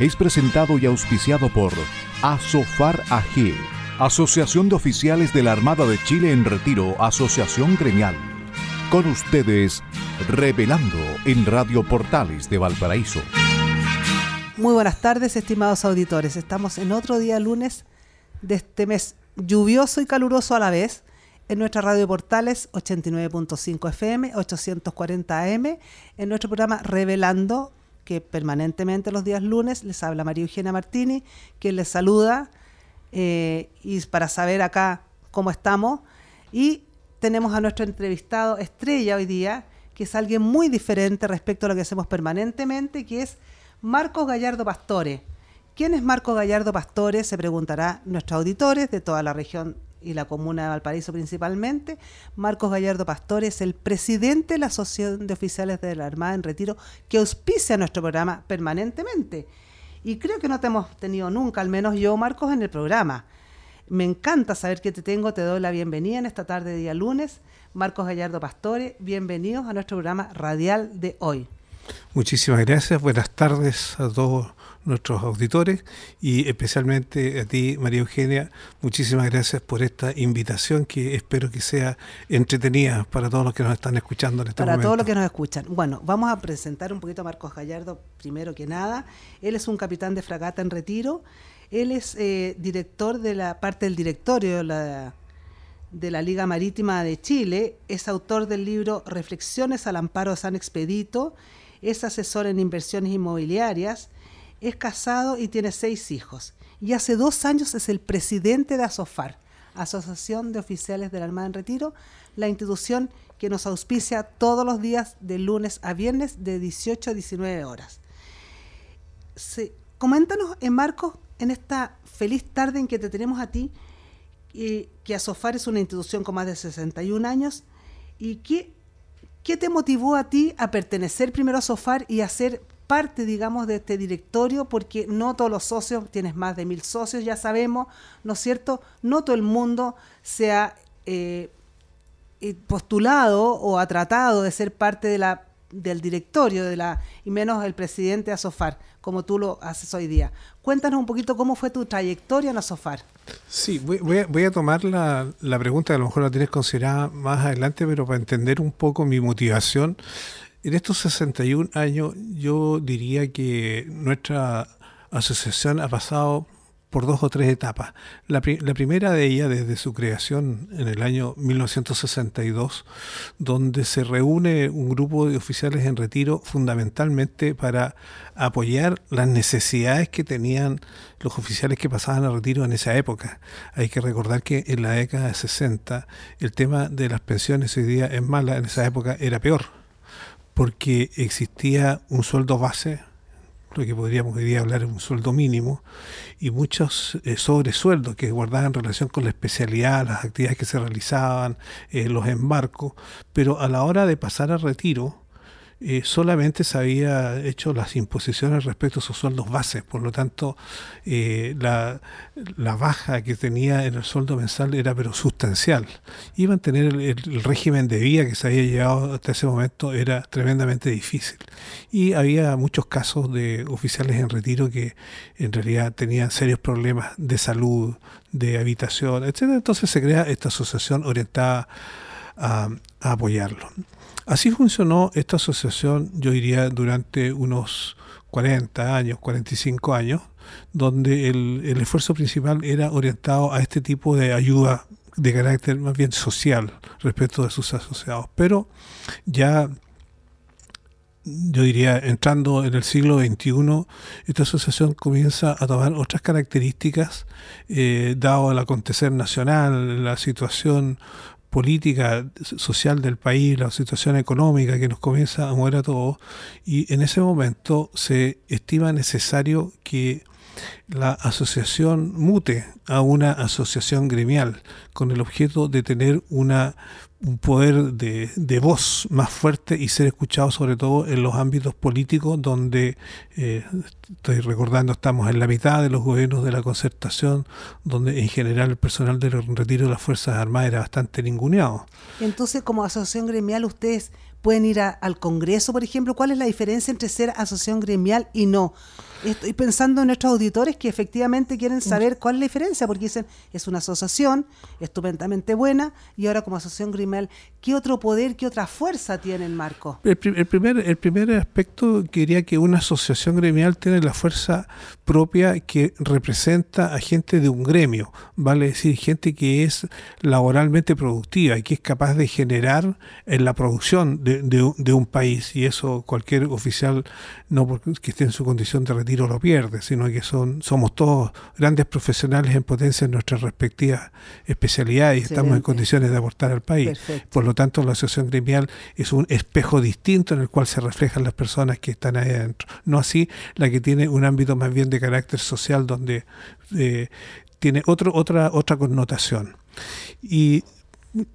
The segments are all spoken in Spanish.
es presentado y auspiciado por Asofar AG, Asociación de Oficiales de la Armada de Chile en Retiro, Asociación Gremial. Con ustedes, Revelando en Radio Portales de Valparaíso. Muy buenas tardes, estimados auditores. Estamos en otro día lunes de este mes lluvioso y caluroso a la vez en nuestra radio Portales 89.5 FM, 840 AM, en nuestro programa Revelando que permanentemente los días lunes les habla María Eugenia Martini, quien les saluda eh, y para saber acá cómo estamos. Y tenemos a nuestro entrevistado estrella hoy día, que es alguien muy diferente respecto a lo que hacemos permanentemente, que es Marcos Gallardo Pastore. ¿Quién es Marcos Gallardo Pastore? Se preguntará nuestros auditores de toda la región y la comuna de Valparaíso principalmente, Marcos Gallardo es el presidente de la Asociación de Oficiales de la Armada en Retiro, que auspicia nuestro programa permanentemente. Y creo que no te hemos tenido nunca, al menos yo, Marcos, en el programa. Me encanta saber que te tengo, te doy la bienvenida en esta tarde, día lunes. Marcos Gallardo Pastores, bienvenidos a nuestro programa radial de hoy. Muchísimas gracias, buenas tardes a todos nuestros auditores y especialmente a ti, María Eugenia. Muchísimas gracias por esta invitación que espero que sea entretenida para todos los que nos están escuchando en este para Para todos los que nos escuchan. Bueno, vamos a presentar un poquito a Marcos Gallardo primero que nada. Él es un capitán de fragata en retiro. Él es eh, director de la parte del directorio de la, de la Liga Marítima de Chile. Es autor del libro Reflexiones al amparo de San Expedito. Es asesor en inversiones inmobiliarias es casado y tiene seis hijos. Y hace dos años es el presidente de ASOFAR, Asociación de Oficiales de la Armada en Retiro, la institución que nos auspicia todos los días de lunes a viernes de 18 a 19 horas. Coméntanos, en eh, Marcos, en esta feliz tarde en que te tenemos a ti, eh, que ASOFAR es una institución con más de 61 años, y qué, qué te motivó a ti a pertenecer primero a ASOFAR y a ser parte, digamos, de este directorio, porque no todos los socios, tienes más de mil socios, ya sabemos, ¿no es cierto? No todo el mundo se ha eh, eh, postulado o ha tratado de ser parte de la del directorio de la y menos el presidente Asofar, como tú lo haces hoy día. Cuéntanos un poquito cómo fue tu trayectoria en Asofar. Sí, voy, a, tomar la, la, pregunta, a lo mejor la tienes considerada más adelante, pero para entender un poco mi motivación en estos 61 años yo diría que nuestra asociación ha pasado por dos o tres etapas. La, la, primera de ellas desde su creación en el año 1962, donde se reúne un grupo de oficiales en retiro fundamentalmente para apoyar las necesidades que tenían los oficiales que pasaban a retiro en esa época. Hay que recordar que en la década de 60 el tema de las pensiones hoy día es mala, en esa época era peor porque existía un sueldo base, lo que podríamos hoy día hablar de un sueldo mínimo, y muchos eh, sobresueldos que guardaban relación con la especialidad, las actividades que se realizaban, eh, los embarcos, pero a la hora de pasar a retiro, eh, solamente se había hecho las imposiciones respecto a sus sueldos bases, por lo tanto eh, la, baja que tenía en el sueldo mensal era pero sustancial. Y mantener el, régimen de vida que se había llevado hasta ese momento era tremendamente difícil. Y había muchos casos de oficiales en retiro que en realidad tenían serios problemas de salud, de habitación, etc. Entonces se crea esta asociación orientada a apoyarlo. Así funcionó esta asociación, yo diría, durante unos 40 años, 45 años, donde el, esfuerzo principal era orientado a este tipo de ayuda de carácter más bien social respecto de sus asociados. Pero ya yo diría, entrando en el siglo XXI, esta asociación comienza a tomar otras características, eh, dado el acontecer nacional, la situación política social del país, la situación económica que nos comienza a mover a todos, y en ese momento se estima necesario que la asociación mute a una asociación gremial con el objeto de tener una, un poder de, voz más fuerte y ser escuchado sobre todo en los ámbitos políticos donde eh, estoy recordando, estamos en la mitad de los gobiernos de la concertación, donde en general el personal del retiro de las Fuerzas Armadas era bastante ninguneado. Entonces, como asociación gremial, ustedes pueden ir al Congreso, por ejemplo. ¿Cuál es la diferencia entre ser asociación gremial y no? Estoy pensando en nuestros auditores que efectivamente quieren mm. saber cuál es la diferencia, porque dicen, es una asociación estupendamente buena y ahora como asociación gremial, ¿Qué otro poder, qué otra fuerza tiene Marco? El, marco? primer, el primer aspecto quería que una asociación gremial tiene la fuerza propia que representa a gente de un gremio, vale decir, gente que es laboralmente productiva y que es capaz de generar en la producción de, un país. Y eso cualquier oficial, no porque esté en su condición de retiro, lo pierde, sino que son somos todos grandes profesionales en potencia en nuestras respectivas especialidades y estamos en condiciones de aportar al país lo tanto, la asociación criminal es un espejo distinto en el cual se reflejan las personas que están ahí adentro. No así la que tiene un ámbito más bien de carácter social donde eh, tiene otra, otra connotación. Y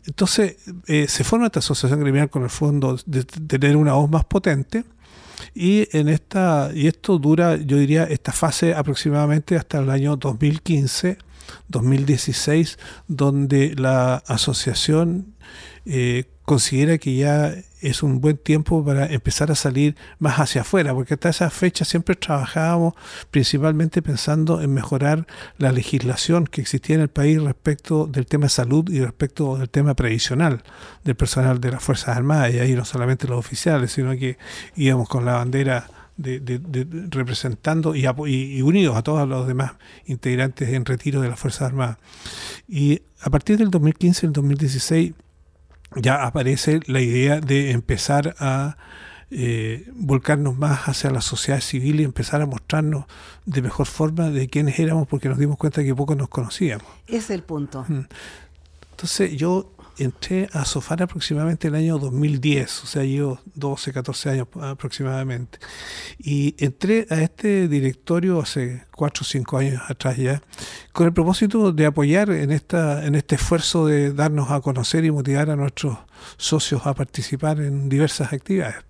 entonces eh, se forma esta asociación criminal con el fondo de tener una voz más potente y en esta y esto dura yo diría esta fase aproximadamente hasta el año 2015 2016, donde la asociación eh, considera que ya es un buen tiempo para empezar a salir más hacia afuera, porque hasta esa fecha siempre trabajábamos principalmente pensando en mejorar la legislación que existía en el país respecto del tema salud y respecto del tema previsional del personal de las Fuerzas Armadas, y ahí no solamente los oficiales, sino que íbamos con la bandera de, representando y, unidos a todos los demás integrantes en retiro de las Fuerzas Armadas. Y a partir del 2015 y el 2016 ya aparece la idea de empezar a eh, volcarnos más hacia la sociedad civil y empezar a mostrarnos de mejor forma de quiénes éramos porque nos dimos cuenta que poco nos conocíamos. es el punto. Mm. Entonces yo entré a Sofar aproximadamente el año 2010, o sea, llevo 12, 14 años aproximadamente. Y entré a este directorio hace 4 o 5 años atrás ya, con el propósito de apoyar en, esta, en este esfuerzo de darnos a conocer y motivar a nuestros socios a participar en diversas actividades.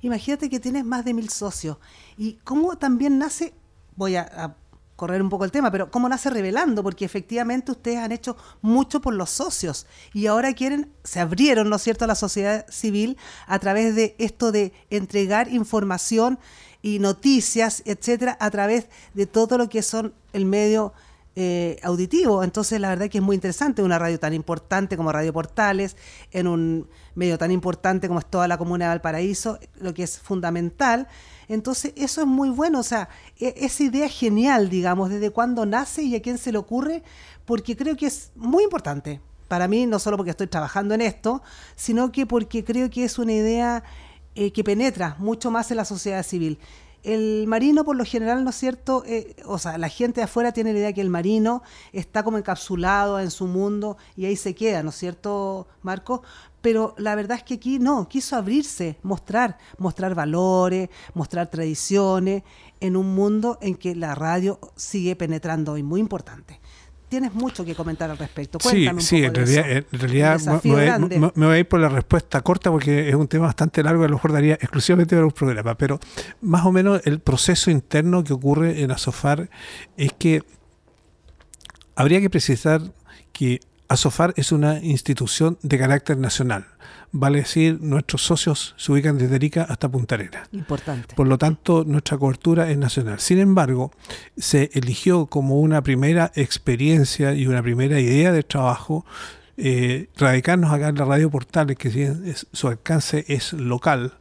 Imagínate que tienes más de mil socios. ¿Y cómo también nace, voy a correr un poco el tema, pero ¿cómo nace Revelando? Porque efectivamente ustedes han hecho mucho por los socios y ahora quieren, se abrieron, ¿no es cierto?, a la sociedad civil a través de esto de entregar información y noticias, etcétera, a través de todo lo que son el medio eh, auditivo. Entonces, la verdad que es muy interesante una radio tan importante como Radio Portales, en un medio tan importante como es toda la comuna de Valparaíso, lo que es fundamental. Entonces, eso es muy bueno, o sea, e, esa idea es genial, digamos, desde cuándo nace y a quién se le ocurre, porque creo que es muy importante para mí, no solo porque estoy trabajando en esto, sino que porque creo que es una idea eh, que penetra mucho más en la sociedad civil. El marino, por lo general, ¿no es cierto? Eh, o sea, la gente de afuera tiene la idea que el marino está como encapsulado en su mundo y ahí se queda, ¿no es cierto, Marco? pero la verdad es que aquí no, quiso abrirse, mostrar, mostrar valores, mostrar tradiciones, en un mundo en que la radio sigue penetrando y muy importante. Tienes mucho que comentar al respecto. Cuéntame sí, un poco sí, en, realidad, en realidad me, voy, a ir por la respuesta corta porque es un tema bastante largo, a lo mejor exclusivamente para un programa, pero más o menos el proceso interno que ocurre en Asofar es que habría que precisar que ASOFAR es una institución de carácter nacional. Vale decir, nuestros socios se ubican desde Arica hasta Punta Importante. Por lo tanto, nuestra cobertura es nacional. Sin embargo, se eligió como una primera experiencia y una primera idea de trabajo eh, radicarnos acá en la radio Portales, que su alcance es local,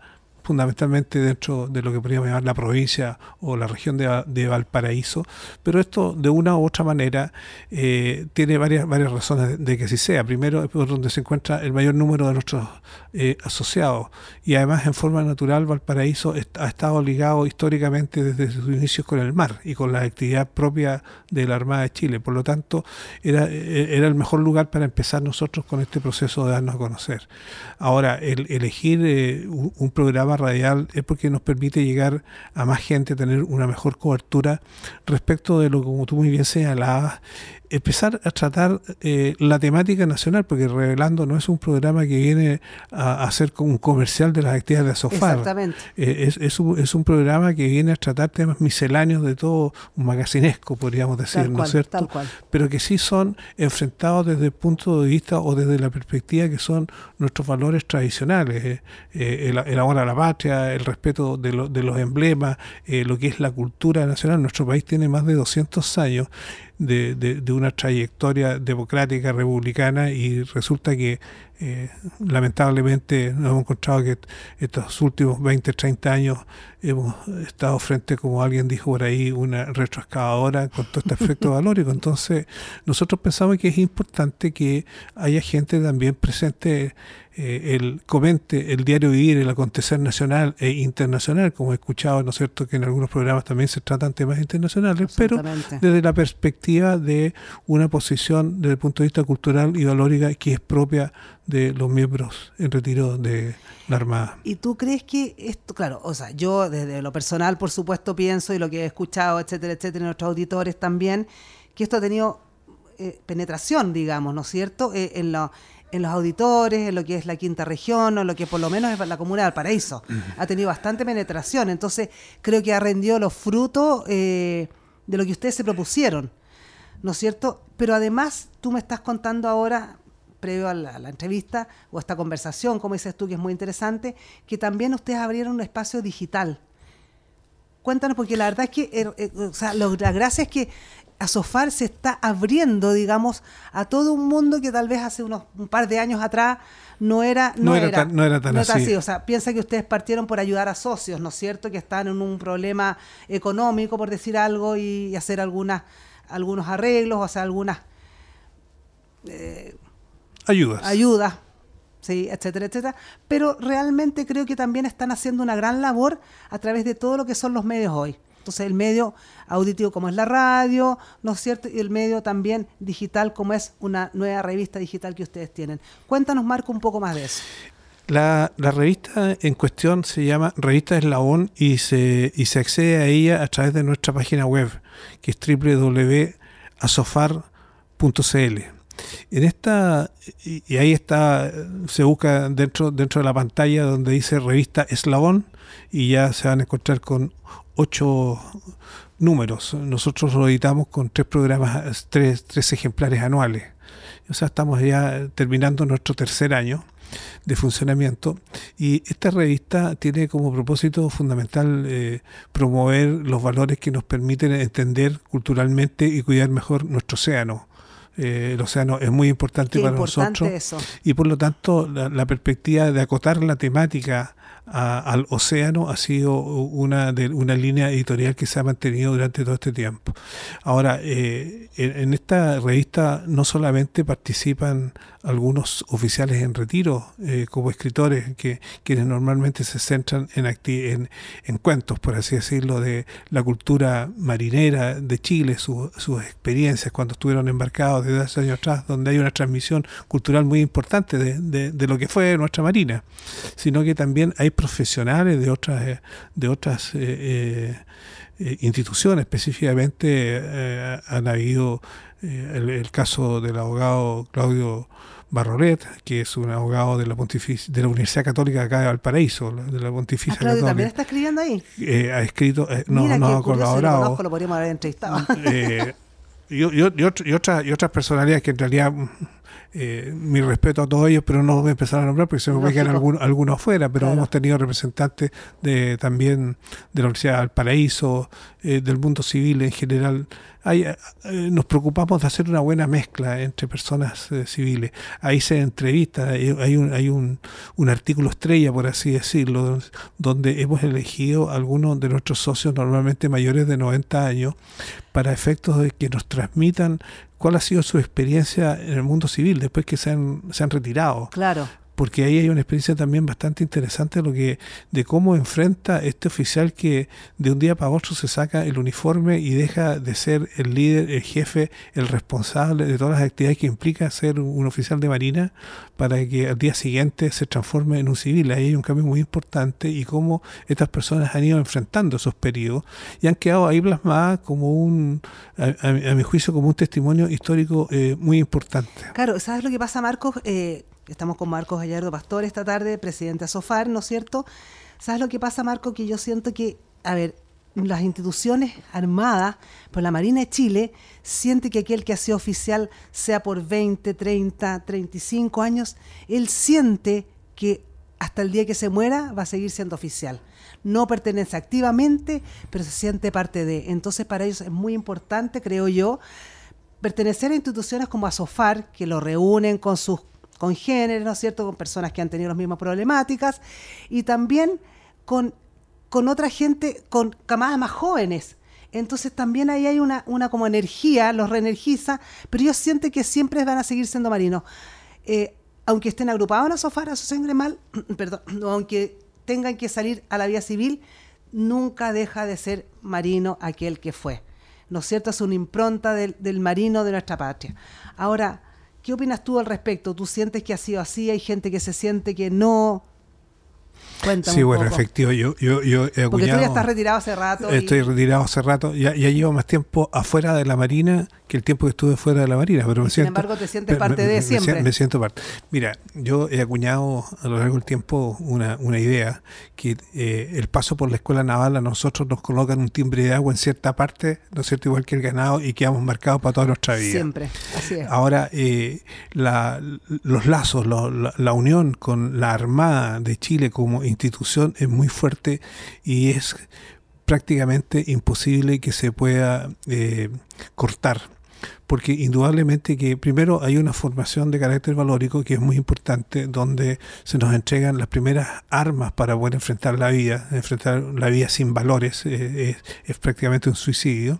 fundamentalmente dentro de lo que podríamos llamar la provincia o la región de, Valparaíso, pero esto de una u otra manera eh, tiene varias, varias razones de, que así sea. Primero, es por donde se encuentra el mayor número de nuestros eh, asociados y además en forma natural Valparaíso ha estado ligado históricamente desde sus inicios con el mar y con la actividad propia de la Armada de Chile. Por lo tanto, era, eh, era el mejor lugar para empezar nosotros con este proceso de darnos a conocer. Ahora, el elegir un programa radial es porque nos permite llegar a más gente, tener una mejor cobertura respecto de lo que, como tú muy bien señalabas, empezar a tratar eh, la temática nacional, porque Revelando no es un programa que viene a, hacer hacer un comercial de las actividades de Sofar. Exactamente. Eh, es, es, un, programa que viene a tratar temas misceláneos de todo, un magacinesco, podríamos decir, ¿no cierto? cual. Pero que sí son enfrentados desde el punto de vista o desde la perspectiva que son nuestros valores tradicionales, eh, el, amor a la patria, el respeto de, de los emblemas, lo que es la cultura nacional. Nuestro país tiene más de 200 años de, de, una trayectoria democrática, republicana, y resulta que eh, lamentablemente nos hemos encontrado que estos últimos 20, 30 años hemos estado frente, como alguien dijo por ahí, una retroexcavadora con todo este efecto valórico. Entonces, nosotros pensamos que es importante que haya gente también presente eh, el, comente el diario vivir, el acontecer nacional e internacional, como he escuchado, ¿no es cierto?, que en algunos programas también se tratan temas internacionales, pero desde la perspectiva de una posición desde el punto de vista cultural y valórica que es propia de los miembros en retiro de la Armada. ¿Y tú crees que esto, claro, o sea, yo desde lo personal, por supuesto, pienso y lo que he escuchado, etcétera, etcétera, nuestros auditores también, que esto ha tenido eh, penetración, digamos, ¿no es cierto?, eh, en, la, en los auditores, en lo que es la quinta región o lo que por lo menos es la comuna del Paraíso. Ha tenido bastante penetración, entonces creo que ha rendido los frutos eh, de lo que ustedes se propusieron, ¿no es cierto? Pero además tú me estás contando ahora, previo a la, entrevista o a esta conversación, como dices tú, que es muy interesante, que también ustedes abrieron un espacio digital. Cuéntanos, porque la verdad es que eh, eh, o sea, la gracia es que Asofar se está abriendo, digamos, a todo un mundo que tal vez hace unos un par de años atrás no era no, era, tan, no era tan así. O sea, piensa que ustedes partieron por ayudar a socios, ¿no es cierto? Que están en un problema económico, por decir algo, y, hacer algunas algunos arreglos, o sea, algunas eh, ayudas, ayudas, sí, etcétera, etcétera. Pero realmente creo que también están haciendo una gran labor a través de todo lo que son los medios hoy entonces el medio auditivo como es la radio, ¿no es cierto? Y el medio también digital como es una nueva revista digital que ustedes tienen. Cuéntanos, Marco, un poco más de eso. La, revista en cuestión se llama Revista Eslabón y se, se accede a ella a través de nuestra página web, que es www.asofar.cl. En esta, y ahí está, se busca dentro, dentro de la pantalla donde dice Revista Eslabón y ya se van a encontrar con ocho números. Nosotros lo editamos con tres programas, tres, tres ejemplares anuales. O sea, estamos ya terminando nuestro tercer año de funcionamiento. Y esta revista tiene como propósito fundamental eh, promover los valores que nos permiten entender culturalmente y cuidar mejor nuestro océano. Eh, el océano es muy importante para nosotros. Y por lo tanto, la, perspectiva de acotar la temática al océano ha sido una, de, una línea editorial que se ha mantenido durante todo este tiempo. Ahora, eh, en, esta revista no solamente participan algunos oficiales en retiro eh, como escritores, que quienes normalmente se centran en, en, cuentos, por así decirlo, de la cultura marinera de Chile, sus experiencias cuando estuvieron embarcados desde hace años atrás, donde hay una transmisión cultural muy importante de, lo que fue nuestra marina, sino que también hay profesionales de otras, eh, de otras eh, instituciones, específicamente han habido... el, caso del abogado Claudio Barrolet, que es un abogado de la, Pontificia, de la Universidad Católica acá de Valparaíso, de la Pontificia ah, Católica. ¿También está escribiendo ahí? Eh, ha escrito, eh, no, no ha colaborado. Lo, podríamos haber entrevistado. Eh, y, otras personalidades que en realidad eh, mi respeto a todos ellos, pero no voy a empezar a nombrar porque se me quedan algunos, algunos fuera, pero hemos tenido representantes de, también de la Universidad de Valparaíso, eh, del mundo civil en general, eh, eh, nos preocupamos de hacer una buena mezcla entre personas eh, civiles. Ahí se entrevista, hay, un, hay un, artículo estrella, por así decirlo, donde hemos elegido algunos de nuestros socios, normalmente mayores de 90 años, para efectos de que nos transmitan cuál ha sido su experiencia en el mundo civil después que se han, se han retirado. Claro porque ahí hay una experiencia también bastante interesante de, lo que, de cómo enfrenta este oficial que de un día para otro se saca el uniforme y deja de ser el líder, el jefe, el responsable de todas las actividades que implica ser un oficial de marina para que al día siguiente se transforme en un civil. Ahí hay un cambio muy importante y cómo estas personas han ido enfrentando esos periodos y han quedado ahí plasmadas como un, a, mi juicio, como un testimonio histórico eh, muy importante. Claro, ¿sabes lo que pasa, Marcos? Eh Estamos con Marcos Gallardo Pastor esta tarde, presidente Asofar, ¿no es cierto? ¿Sabes lo que pasa, Marco? Que yo siento que, a ver, las instituciones armadas por la Marina de Chile siente que aquel que ha sido oficial, sea por 20, 30, 35 años, él siente que hasta el día que se muera va a seguir siendo oficial. No pertenece activamente, pero se siente parte de. Entonces para ellos es muy importante, creo yo, pertenecer a instituciones como Asofar, que lo reúnen con sus con género, ¿no es cierto?, con personas que han tenido las mismas problemáticas y también con, con otra gente, con camadas más jóvenes. Entonces también ahí hay una, una como energía, los reenergiza, pero yo siento que siempre van a seguir siendo marinos. Eh, aunque estén agrupados en su sangre mal, perdón, aunque tengan que salir a la vía civil, nunca deja de ser marino aquel que fue. ¿No es cierto? Es una impronta del, del marino de nuestra patria. Ahora, ¿Qué opinas tú al respecto? ¿Tú sientes que ha sido así? ¿Hay gente que se siente que no? Cuéntame sí, bueno, efectivo. Yo, yo, Porque tú ya estás retirado hace rato. Estoy retirado hace rato. Ya, ya, llevo más tiempo afuera de la Marina que el tiempo que estuve fuera de la marina. Pero me Sin siento, embargo, te sientes parte de siempre. Me siento parte. Mira, yo he acuñado a lo largo del tiempo una, idea que eh, el paso por la escuela naval a nosotros nos colocan un timbre de agua en cierta parte, ¿no es cierto? Igual que el ganado y quedamos marcados para toda nuestra vida. Siempre, Ahora, eh, los lazos, la, unión con la Armada de Chile como institución es muy fuerte y es prácticamente imposible que se pueda eh, cortar porque indudablemente que primero hay una formación de carácter valórico que es muy importante, donde se nos entregan las primeras armas para poder enfrentar la vida, enfrentar la vida sin valores eh, es, es, prácticamente un suicidio,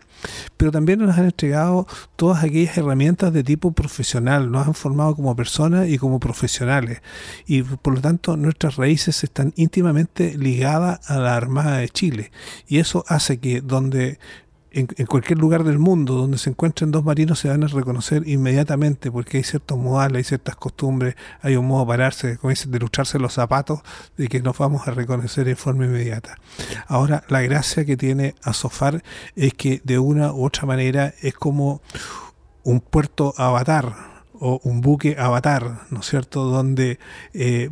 pero también nos han entregado todas aquellas herramientas de tipo profesional, nos han formado como personas y como profesionales, y por lo tanto nuestras raíces están íntimamente ligadas a la Armada de Chile, y eso hace que donde en, cualquier lugar del mundo donde se encuentren dos marinos se van a reconocer inmediatamente porque hay ciertos modales, hay ciertas costumbres, hay un modo de pararse, como dicen, de lucharse los zapatos de que nos vamos a reconocer de forma inmediata. Ahora, la gracia que tiene Azofar es que de una u otra manera es como un puerto avatar, o un buque avatar, ¿no es cierto?, donde eh,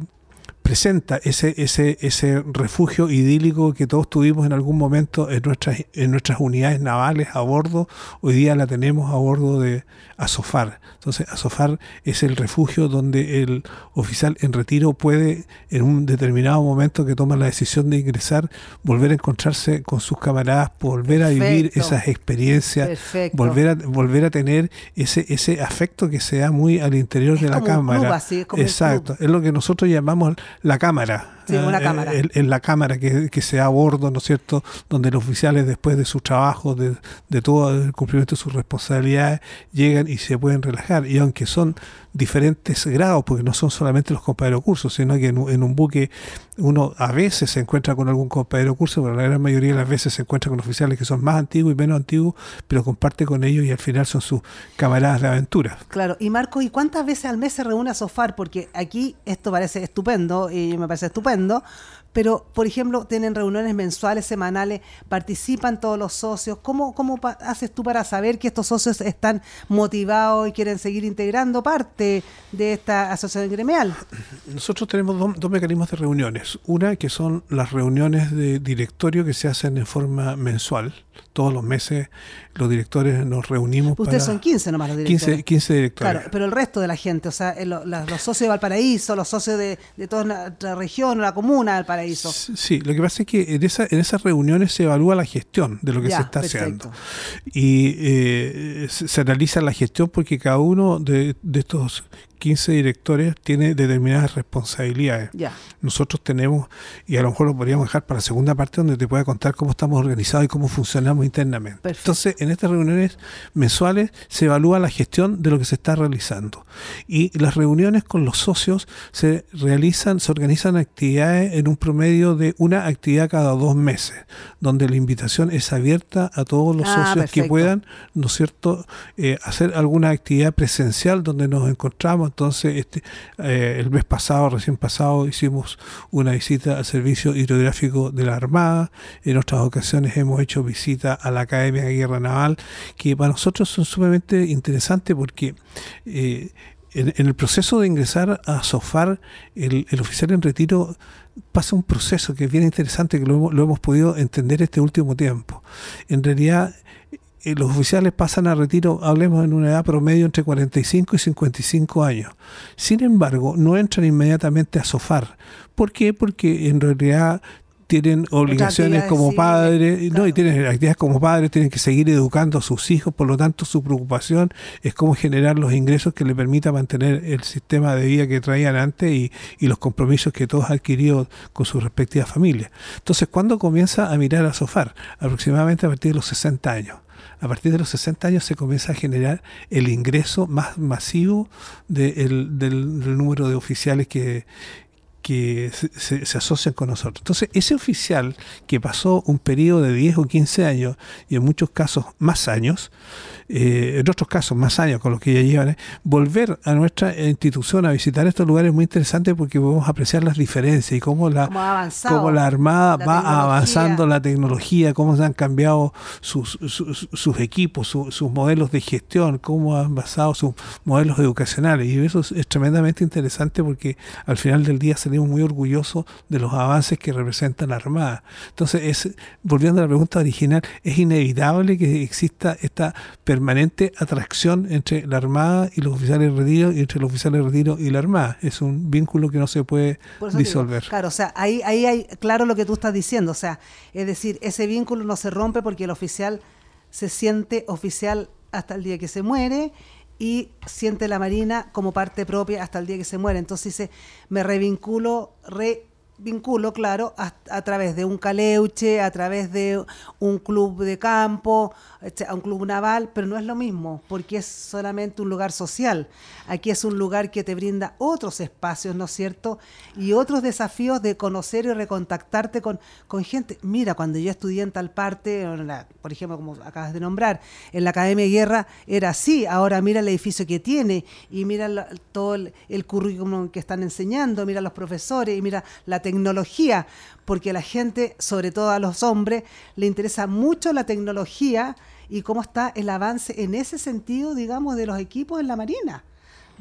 presenta ese, ese, ese refugio idílico que todos tuvimos en algún momento en nuestras, en nuestras unidades navales a bordo, hoy día la tenemos a bordo de Asofar. Entonces, Asofar es el refugio donde el oficial en retiro puede, en un determinado momento que toma la decisión de ingresar, volver a encontrarse con sus camaradas, volver a vivir esas experiencias, volver a, volver a tener ese, ese afecto que se da muy al interior de la cámara. Exacto, es lo que nosotros llamamos la cámara Ah, en, la cámara que, se da a bordo, ¿no es cierto? Donde los oficiales, después de su trabajo, de, todo el cumplimiento de sus responsabilidades, llegan y se pueden relajar. Y aunque son diferentes grados, porque no son solamente los compañeros de curso, sino que en, un buque uno a veces se encuentra con algún compañero curso, pero la gran mayoría de las veces se encuentra con oficiales que son más antiguos y menos antiguos, pero comparte con ellos y al final son sus camaradas de aventura. Claro, y Marco, ¿y cuántas veces al mes se reúne a SOFAR? Porque aquí esto parece estupendo y me parece estupendo pero por ejemplo tienen reuniones mensuales, semanales, participan todos los socios. ¿Cómo, cómo haces tú para saber que estos socios están motivados y quieren seguir integrando parte de esta asociación gremial? Nosotros tenemos dos, dos mecanismos de reuniones. Una que son las reuniones de directorio que se hacen en forma mensual todos los meses los directores nos reunimos. Ustedes son 15 nomás los directores. 15, 15 directores. Claro, pero el resto de la gente, o sea, eh, los socios de Valparaíso, los socios de, toda la región, la comuna de Valparaíso. Sí, lo que pasa es que en, esa, en esas reuniones se evalúa la gestión de lo que se está haciendo. Y eh, se, analiza la gestión porque cada uno de, de estos 15 directores tiene determinadas responsabilidades. Nosotros tenemos, y a lo mejor lo podríamos dejar para la segunda parte donde te pueda contar cómo estamos organizados y cómo funcionamos internamente. Entonces, en estas reuniones mensuales se evalúa la gestión de lo que se está realizando. Y las reuniones con los socios se realizan, se organizan actividades en un promedio de una actividad cada dos meses, donde la invitación es abierta a todos los ah, socios que puedan, ¿no es cierto?, eh, hacer alguna actividad presencial donde nos encontramos entonces, este, eh, el mes pasado, recién pasado, hicimos una visita al Servicio Hidrográfico de la Armada. En otras ocasiones hemos hecho visita a la Academia de Guerra Naval, que para nosotros son sumamente interesantes porque... Eh, en, el proceso de ingresar a SOFAR, el, oficial en retiro pasa un proceso que es bien interesante, que lo hemos podido entender este último tiempo. En realidad, los oficiales pasan a retiro, hablemos en una edad promedio entre 45 y 55 años. Sin embargo, no entran inmediatamente a sofar. ¿Por qué? Porque en realidad tienen obligaciones como padres, no, y tienen actividades como padres, tienen que seguir educando a sus hijos, por lo tanto su preocupación es cómo generar los ingresos que le permita mantener el sistema de vida que traían antes y, los compromisos que todos adquirido con sus respectivas familias. Entonces, ¿cuándo comienza a mirar a sofar? Aproximadamente a partir de los 60 años a partir de los 60 años se comienza a generar el ingreso más masivo del, número de oficiales que, se, asocian con nosotros. Entonces, ese oficial que pasó un periodo de 10 o 15 años, y en muchos casos más años, eh, en otros casos más años con los que ya llevan, ¿eh? volver a nuestra institución a visitar estos lugares es muy interesante porque podemos apreciar las diferencias y cómo la, cómo la Armada va avanzando la tecnología, cómo se han cambiado sus, sus, equipos, sus modelos de gestión, cómo han basado sus modelos educacionales. Y eso es, tremendamente interesante porque al final del día salimos muy orgullosos de los avances que representa la Armada. Entonces, volviendo a la pregunta original, es inevitable que exista esta permanente atracción entre la Armada y los oficiales de y entre los oficiales de y la Armada. Es un vínculo que no se puede disolver. claro, o sea, ahí, ahí hay claro lo que tú estás diciendo. O sea, es decir, ese vínculo no se rompe porque el oficial se siente oficial hasta el día que se muere y siente la Marina como parte propia hasta el día que se muere. Entonces dice, me revinculo, re vinculo, claro, a, través de un caleuche, a través de un club de campo, este, a un club naval, pero no es lo mismo, porque es solamente un lugar social. Aquí es un lugar que te brinda otros espacios, ¿no es cierto? Y otros desafíos de conocer y recontactarte con, con gente. Mira, cuando yo estudié en tal parte, por ejemplo, como acabas de nombrar, en la Academia Guerra era así, ahora mira el edificio que tiene y mira todo el, el currículum que están enseñando, mira los profesores y mira la tecnología, porque a la gente, sobre todo a los hombres, le interesa mucho la tecnología y cómo está el avance en ese sentido, digamos, de los equipos en la Marina.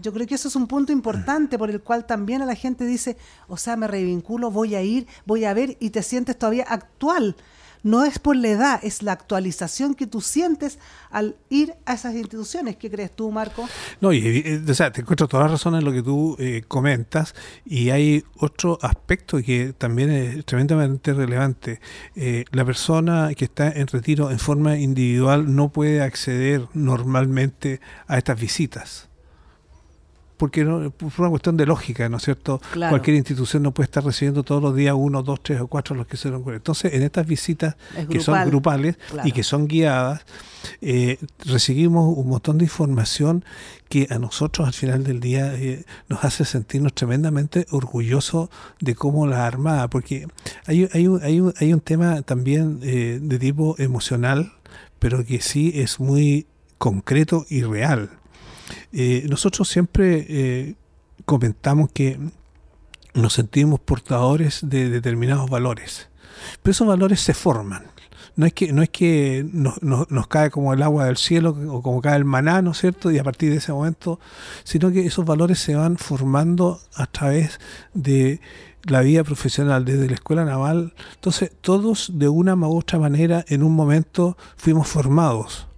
Yo creo que eso es un punto importante por el cual también a la gente dice, o sea, me revinculo, voy a ir, voy a ver y te sientes todavía actual no es por la edad, es la actualización que tú sientes al ir a esas instituciones. ¿Qué crees tú, Marco? No, te encuentro todas las razones en lo que tú eh, comentas y hay otro aspecto que también es tremendamente relevante. Eh, la persona que está en retiro en forma individual no puede acceder normalmente a estas visitas porque no, una cuestión de lógica, ¿no es cierto? Cualquier institución no puede estar recibiendo todos los días uno, dos, tres o cuatro los que se Entonces, en estas visitas que son grupales y que son guiadas, eh, recibimos un montón de información que a nosotros al final del día eh, nos hace sentirnos tremendamente orgullosos de cómo la Armada, porque hay, hay, un, hay, un, hay un tema también eh, de tipo emocional, pero que sí es muy concreto y real eh, nosotros siempre eh, comentamos que nos sentimos portadores de determinados valores, pero esos valores se forman. No es que, no es que nos, cae como el agua del cielo o como cae el maná, ¿no es cierto? Y a partir de ese momento, sino que esos valores se van formando a través de la vida profesional desde la escuela naval. Entonces, todos de una u otra manera en un momento fuimos formados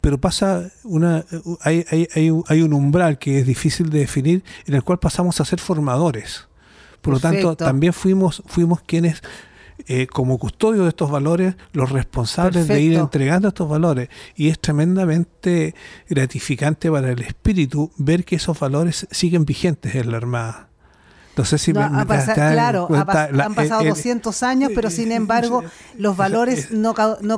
pero pasa una, hay, hay, hay, un umbral que es difícil de definir en el cual pasamos a ser formadores. Por lo tanto, también fuimos, fuimos quienes, eh, como custodios de estos valores, los responsables de ir entregando estos valores. Y es tremendamente gratificante para el espíritu ver que esos valores siguen vigentes en la Armada. No sé si me, Claro, han pasado 200 años, pero sin embargo los valores no, no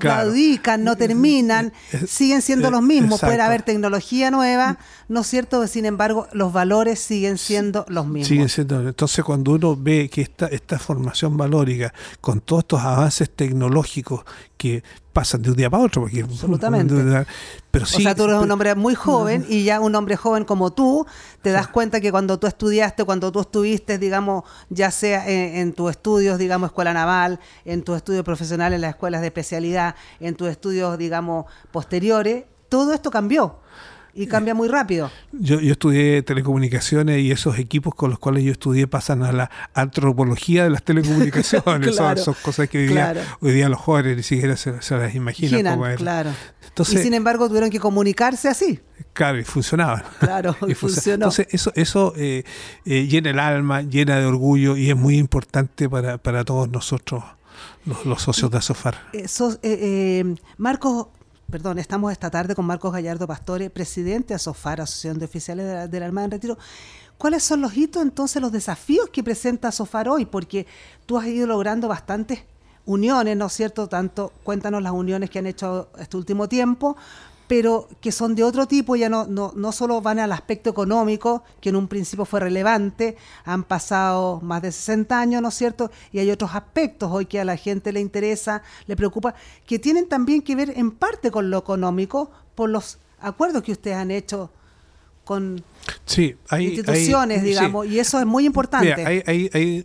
no terminan, siguen siendo los mismos. Puede haber tecnología nueva, ¿no es cierto? Sin embargo, los valores siguen siendo los mismos. Entonces, cuando uno ve que esta, esta formación valórica, con todos estos avances tecnológicos que pasan de un día para otro. Porque, Absolutamente. Pero sí, tú eres un hombre muy joven y ya un hombre joven como tú te das cuenta que cuando tú estudiaste, cuando tú estuviste, digamos, ya sea en, en tus estudios, digamos, escuela naval, en tus estudios profesionales, en las escuelas de especialidad, en tus estudios, digamos, posteriores, todo esto cambió y cambia muy rápido. Yo, estudié telecomunicaciones y esos equipos con los cuales yo estudié pasan a la antropología de las telecomunicaciones. claro, son, cosas que hoy día, hoy día los jóvenes ni siquiera se, las imaginan. Claro. Entonces, y sin embargo tuvieron que comunicarse así. Claro, y funcionaban. Claro, y funcionó. Entonces eso, eso eh, eh, llena el alma, llena de orgullo y es muy importante para, todos nosotros. Los, socios de Asofar. Eh, Marcos, perdón, estamos esta tarde con Marcos Gallardo Pastore, presidente de SOFAR, Asociación de Oficiales de la, en Retiro. ¿Cuáles son los hitos, entonces, los desafíos que presenta SOFAR hoy? Porque tú has ido logrando bastantes uniones, ¿no es cierto? Tanto, cuéntanos las uniones que han hecho este último tiempo, pero que son de otro tipo, ya no, no, no solo van al aspecto económico, que en un principio fue relevante, han pasado más de 60 años, ¿no es cierto? Y hay otros aspectos hoy que a la gente le interesa, le preocupa, que tienen también que ver en parte con lo económico por los acuerdos que ustedes han hecho con instituciones, digamos, y eso es muy importante. hay, hay,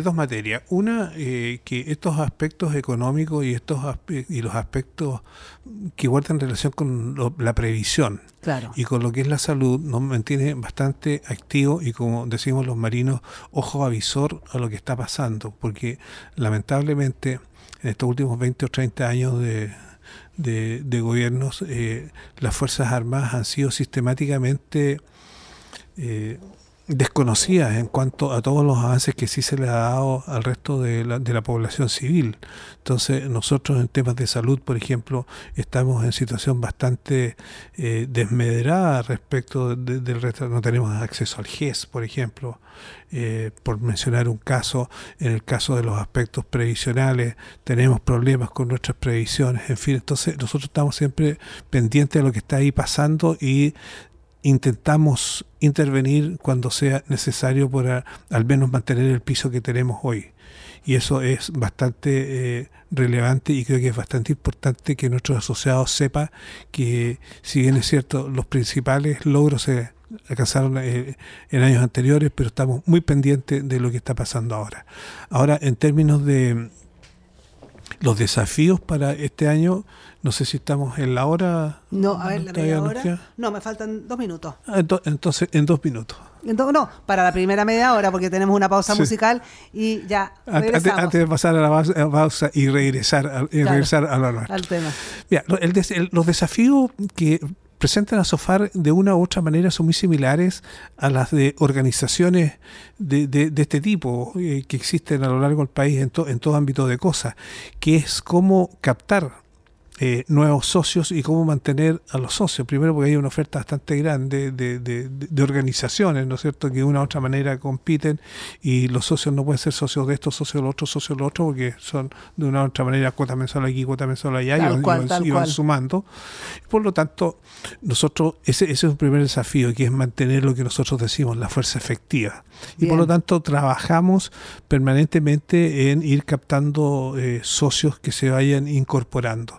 dos, materias. Una, eh, que estos aspectos económicos y, estos y los aspectos que guardan relación con la previsión claro. y con lo que es la salud nos mantiene bastante activo y como decimos los marinos, ojo avisor a lo que está pasando, porque lamentablemente en estos últimos 20 o 30 años de de, gobiernos, eh, las Fuerzas Armadas han sido sistemáticamente eh, desconocidas en cuanto a todos los avances que sí se le ha dado al resto de la, de la población civil. Entonces nosotros en temas de salud, por ejemplo, estamos en situación bastante eh, respecto del resto. No tenemos acceso al GES, por ejemplo, eh, por mencionar un caso. En el caso de los aspectos previsionales, tenemos problemas con nuestras previsiones, en fin. Entonces nosotros estamos siempre pendientes de lo que está ahí pasando y intentamos intervenir cuando sea necesario para al menos mantener el piso que tenemos hoy. Y eso es bastante eh, relevante y creo que es bastante importante que nuestros asociados sepan que, si bien es cierto, los principales logros se alcanzaron eh, en años anteriores, pero estamos muy pendientes de lo que está pasando ahora. Ahora, en términos de los desafíos para este año, no sé si estamos en la hora. No, a ver, la media hora. No, me faltan dos minutos. Ah, entonces, en dos minutos. Entonces, no, para la primera media hora, porque tenemos una pausa musical y ya. Antes, de pasar a la pausa y regresar, regresar Al tema. los desafíos que presentan a SOFAR de una u otra manera son muy similares a las de organizaciones de, de, este tipo eh, que existen a lo largo del país en, en todo ámbito de cosas, que es cómo captar eh, nuevos socios y cómo mantener a los socios. Primero porque hay una oferta bastante grande de, organizaciones, ¿no es cierto?, que de una u otra manera compiten y los socios no pueden ser socios de estos, socios de los otros, socios de los otros, porque son de una u otra manera cuota mensual aquí, cuota mensual allá, y, van, sumando. Por lo tanto, nosotros, ese, ese es un primer desafío, que es mantener lo que nosotros decimos, la fuerza efectiva. Y por lo tanto trabajamos permanentemente en ir captando eh, socios que se vayan incorporando.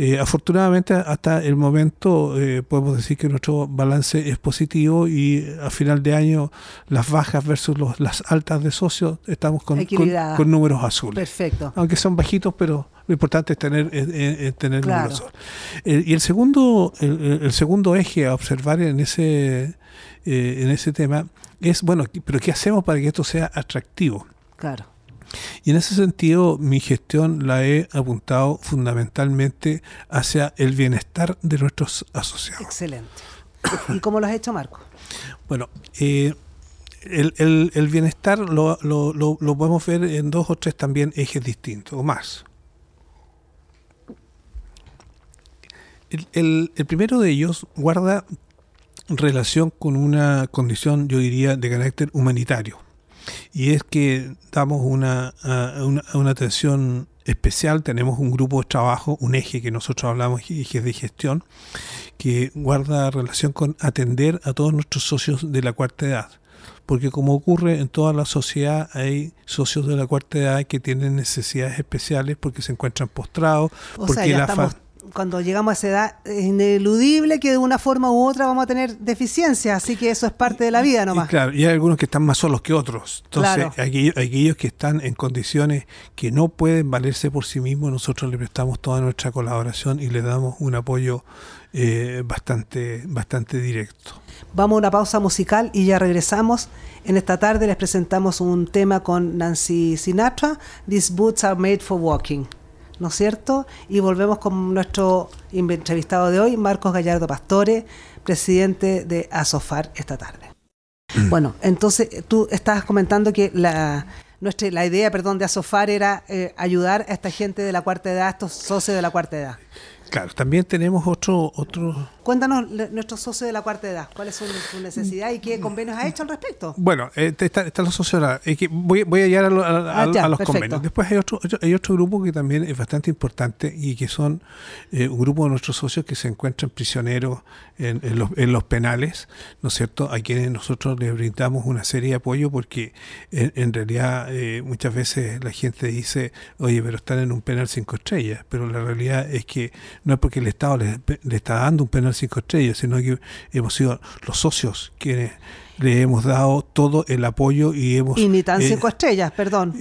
Eh, afortunadamente hasta el momento eh, podemos decir que nuestro balance es positivo y a final de año las bajas versus las altas de socios estamos con, con, números azules. Perfecto. Aunque son bajitos, pero lo importante es tener, tener números azules. y el segundo, segundo eje a observar en ese, en ese tema es, bueno, pero ¿qué hacemos para que esto sea atractivo? Claro. Y en ese sentido, mi gestión la he apuntado fundamentalmente hacia el bienestar de nuestros asociados. Excelente. ¿Y cómo lo has hecho, Marco? Bueno, eh, el, bienestar lo, lo, lo, podemos ver en dos o tres también ejes distintos, o más. El, el primero de ellos guarda relación con una condición, yo diría, de carácter humanitario. Y es que damos una, una, atención especial, tenemos un grupo de trabajo, un eje que nosotros hablamos, ejes de gestión, que guarda relación con atender a todos nuestros socios de la cuarta edad. Porque como ocurre en toda la sociedad, hay socios de la cuarta edad que tienen necesidades especiales porque se encuentran postrados, porque la cuando llegamos a esa edad es ineludible que de una forma u otra vamos a tener deficiencias, así que eso es parte de la vida nomás. Y claro, y hay algunos que están más solos que otros. Entonces, aquellos, que están en condiciones que no pueden valerse por sí mismos, nosotros les prestamos toda nuestra colaboración y les damos un apoyo eh, bastante, bastante directo. Vamos a una pausa musical y ya regresamos. En esta tarde les presentamos un tema con Nancy Sinatra, These Boots Are Made for Walking. ¿no es cierto? Y volvemos con nuestro entrevistado de hoy, Marcos Gallardo Pastore, presidente de Asofar esta tarde. Mm. Bueno, entonces tú estabas comentando que la, nuestra, la idea perdón, de Asofar era eh, ayudar a esta gente de la cuarta edad, a estos socios de la cuarta edad. Claro, también tenemos otro... otro... Cuéntanos, nuestros socios de la cuarta edad, ¿cuáles son sus necesidades y qué convenios ha hecho al respecto? Bueno, están los socios voy, voy, a llegar a, ah, los convenios. Después hay otro, otro grupo que también es bastante importante y que son eh, un grupo de nuestros socios que se encuentran prisioneros en, los, penales, ¿no es cierto?, a quienes nosotros les brindamos una serie de apoyo porque en, realidad eh, muchas veces la gente dice, oye, pero están en un penal cinco estrellas, pero la realidad es que no es porque el Estado le, está dando un penal cinco estrellas, sino que hemos sido los socios quienes le hemos dado todo el apoyo y hemos... Y ni tan eh, cinco estrellas, perdón.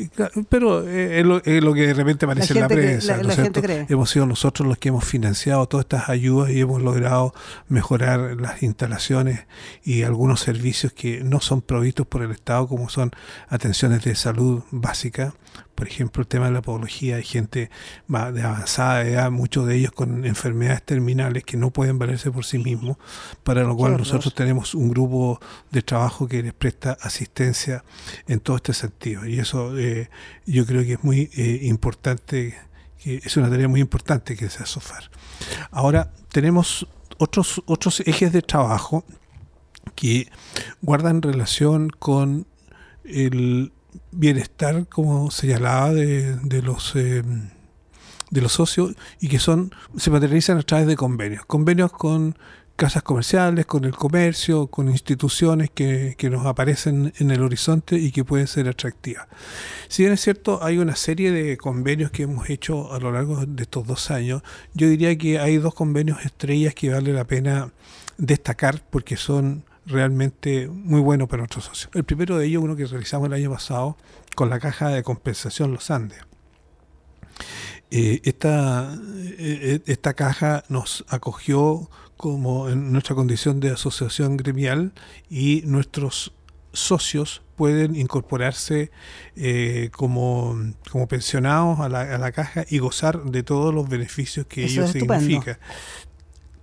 Pero eh, es lo, que de repente aparece la en la prensa. la gente cree. Hemos sido nosotros los que hemos financiado todas estas ayudas y hemos logrado mejorar las instalaciones y algunos servicios que no son provistos por el Estado, como son atenciones de salud básica, por ejemplo, el tema de la apología hay gente de avanzada edad, muchos de ellos con enfermedades terminales que no pueden valerse por sí mismos, para lo cual nosotros tenemos un grupo de trabajo que les presta asistencia en todo este sentido. Y eso eh, yo creo que es muy eh, importante, es una tarea muy importante que se SOFAR. Ahora, tenemos otros, otros ejes de trabajo que guardan relación con el bienestar, como señalaba, de, los... Eh, de los socios y que son se materializan a través de convenios. Convenios con casas comerciales, con el comercio, con instituciones que, que, nos aparecen en el horizonte y que pueden ser atractivas. Si bien es cierto, hay una serie de convenios que hemos hecho a lo largo de estos dos años, yo diría que hay dos convenios estrellas que vale la pena destacar porque son realmente muy bueno para nuestros socios. El primero de ellos, uno que realizamos el año pasado con la caja de compensación Los Andes. Eh, eh, eh, esta, caja nos acogió como en nuestra condición de asociación gremial y nuestros socios pueden incorporarse como, como pensionados a la, a la, caja y gozar de todos los beneficios que Eso ello significa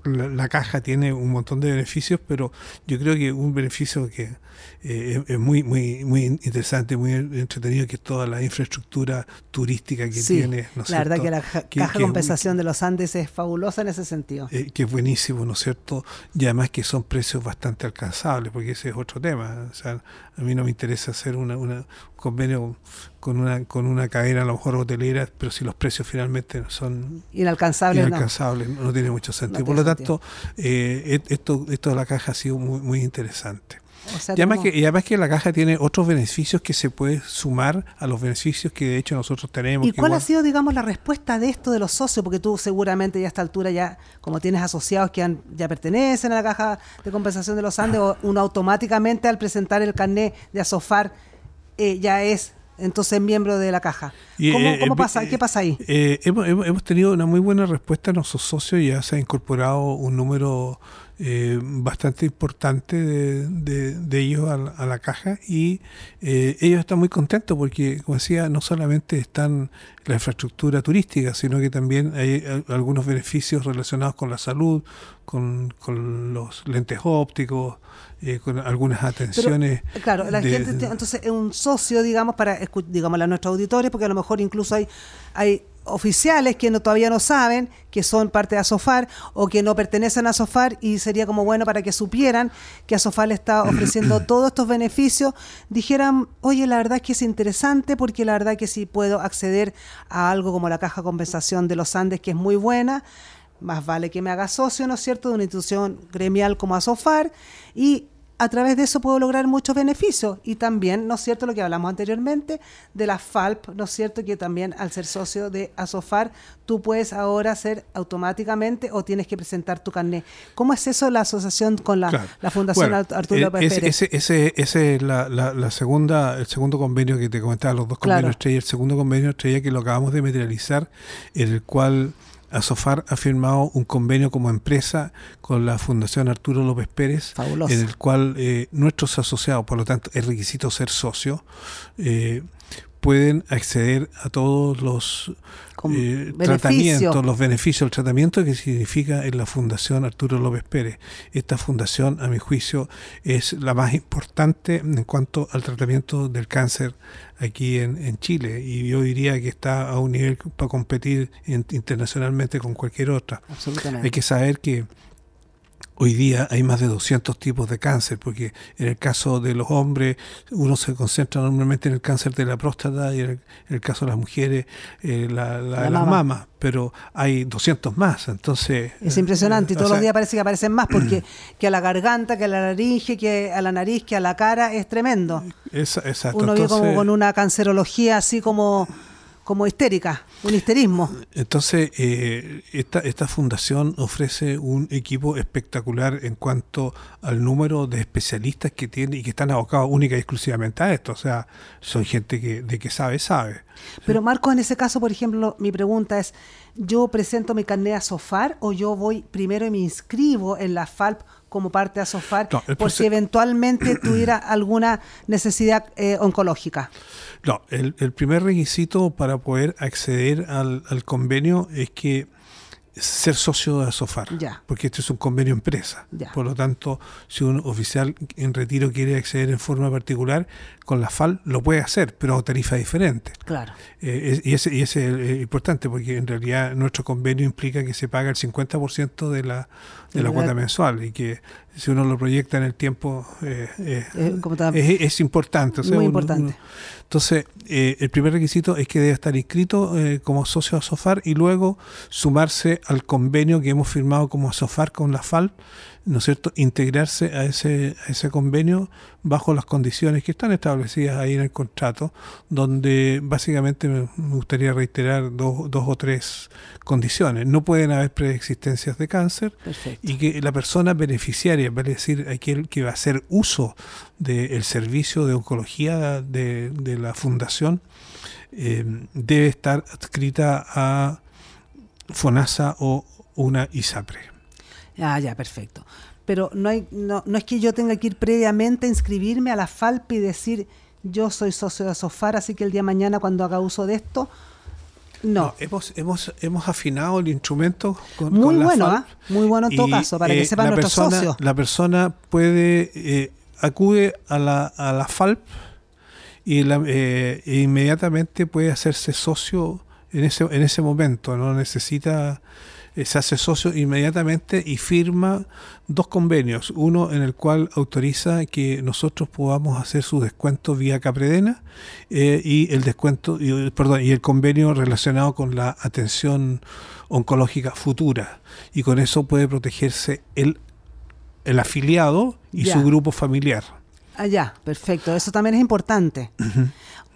la, caja tiene un montón de beneficios, pero yo creo que un beneficio que eh, es, muy, muy, muy interesante, muy entretenido, que toda la infraestructura turística que tiene. la verdad que la caja de compensación de los Andes es fabulosa en ese sentido. Eh, que es buenísimo, ¿no es cierto? Y además que son precios bastante alcanzables, porque ese es otro tema. sea, a mí no me interesa hacer un convenio con una, con una cadena a lo mejor hotelera, pero si los precios finalmente son inalcanzables, inalcanzables no. tiene mucho sentido. Por lo tanto, eh, esto, esto de la caja ha sido muy, muy interesante y, además que, que la caja tiene otros beneficios que se puede sumar a los beneficios que de hecho nosotros tenemos. ¿Y cuál ha sido, digamos, la respuesta de esto de los socios? Porque tú seguramente ya a esta altura ya, como tienes asociados que han, ya pertenecen a la caja de compensación de los Andes, uno automáticamente al presentar el carnet de Asofar eh, ya es entonces miembro de la caja. ¿Cómo, eh, eh, ¿Qué pasa ahí? hemos, tenido una muy buena respuesta a nuestros socios, ya se ha incorporado un número eh, bastante importante de, ellos a la, caja y eh, ellos están muy contentos porque, como decía, no solamente están la infraestructura turística, sino que también hay eh, algunos beneficios relacionados con la salud, con, los lentes ópticos, con algunas atenciones. claro, la gente, entonces, es un socio, digamos, para digamos, a nuestros auditores, porque a lo mejor incluso hay, hay oficiales que no, todavía no saben que son parte de Asofar o que no pertenecen a Asofar y sería como bueno para que supieran que Asofar le está ofreciendo todos estos beneficios, dijeran, oye, la verdad es que es interesante porque la verdad es que si sí puedo acceder a algo como la caja compensación de los Andes, que es muy buena, más vale que me haga socio, ¿no es cierto?, de una institución gremial como Asofar y a través de eso puedo lograr muchos beneficios y también, ¿no es cierto?, lo que hablamos anteriormente de la FALP, ¿no es cierto?, que también al ser socio de ASOFAR, tú puedes ahora ser automáticamente o tienes que presentar tu carnet. ¿Cómo es eso la asociación con la, Fundación Arturo eh, Pérez? Ese, ese, es la, segunda, el segundo convenio que te comentaba, los dos convenios claro. estrella, el segundo convenio estrella que lo acabamos de materializar, en el cual Asofar ha firmado un convenio como empresa con la Fundación Arturo López Pérez, en el cual eh, nuestros asociados, por lo tanto es requisito ser socio, eh, pueden acceder a todos los eh, tratamiento, los beneficios del tratamiento que significa en la Fundación Arturo López Pérez. Esta fundación, a mi juicio, es la más importante en cuanto al tratamiento del cáncer aquí en, Chile y yo diría que está a un nivel para competir internacionalmente con cualquier otra. Hay que saber que Hoy día hay más de 200 tipos de cáncer, porque en el caso de los hombres, uno se concentra normalmente en el cáncer de la próstata y en el, caso de las mujeres, eh, la, la, las mama. pero hay 200 más. Entonces, es eh, impresionante, y todos los días parece que aparecen más, porque que a la garganta, que a la laringe, que a la nariz, que a la cara, es tremendo. exacto. Uno vive como con una cancerología así como como histérica, un histerismo. Entonces, eh, esta, esta fundación ofrece un equipo espectacular en cuanto al número de especialistas que tiene y que están abocados única y exclusivamente a esto. O sea, son gente que de que sabe, sabe. Pero Marco, en ese caso, por ejemplo, mi pregunta es, ¿yo presento mi carnet a SOFAR o yo voy primero y me inscribo en la FALP como parte de Asofar, por si eventualmente tuviera alguna necesidad eh, oncológica. No, el, primer requisito para poder acceder al convenio es que ser socio de Asofar, porque esto es un convenio empresa. Por lo tanto, si un oficial en retiro quiere acceder en forma particular, con la FAL lo puede hacer, pero a tarifa diferente. Claro. Eh, y ese, es eh, importante, porque en realidad nuestro convenio implica que se paga el 50% de la, de la cuota mensual y que si uno lo proyecta en el tiempo eh, es, importante. Muy importante. Entonces, eh, el primer requisito es que debe estar inscrito eh, como socio de SOFAR y luego sumarse al convenio que hemos firmado como SOFAR con la FAL ¿no es cierto?, integrarse a ese, a ese convenio bajo las condiciones que están establecidas ahí en el contrato, donde básicamente me gustaría reiterar dos, o tres condiciones. No pueden haber preexistencias de cáncer y que la persona beneficiaria, vale decir, aquel que va a hacer uso del servicio de oncología de, la fundación, eh, debe estar adscrita a FONASA o una ISAPRE. Ah, ya, perfecto. Pero no, hay, no, no es que yo tenga que ir previamente a inscribirme a la FALP y decir, yo soy socio de SOFAR, así que el día mañana cuando haga uso de esto, no. hemos, hemos, afinado el instrumento con, muy la bueno, FALP, ¿eh? muy bueno en todo caso, para que eh, sepan nuestros socios. La persona puede, eh, acude a la, a FALP y eh, e inmediatamente puede hacerse socio en ese, en ese momento, no necesita eh, se hace socio inmediatamente y firma dos convenios. Uno en el cual autoriza que nosotros podamos hacer su descuento vía Capredena eh, y el descuento, y, perdón, y el convenio relacionado con la atención oncológica futura. Y con eso puede protegerse el, afiliado y su grupo familiar. Allá, ah, perfecto. Eso también es importante.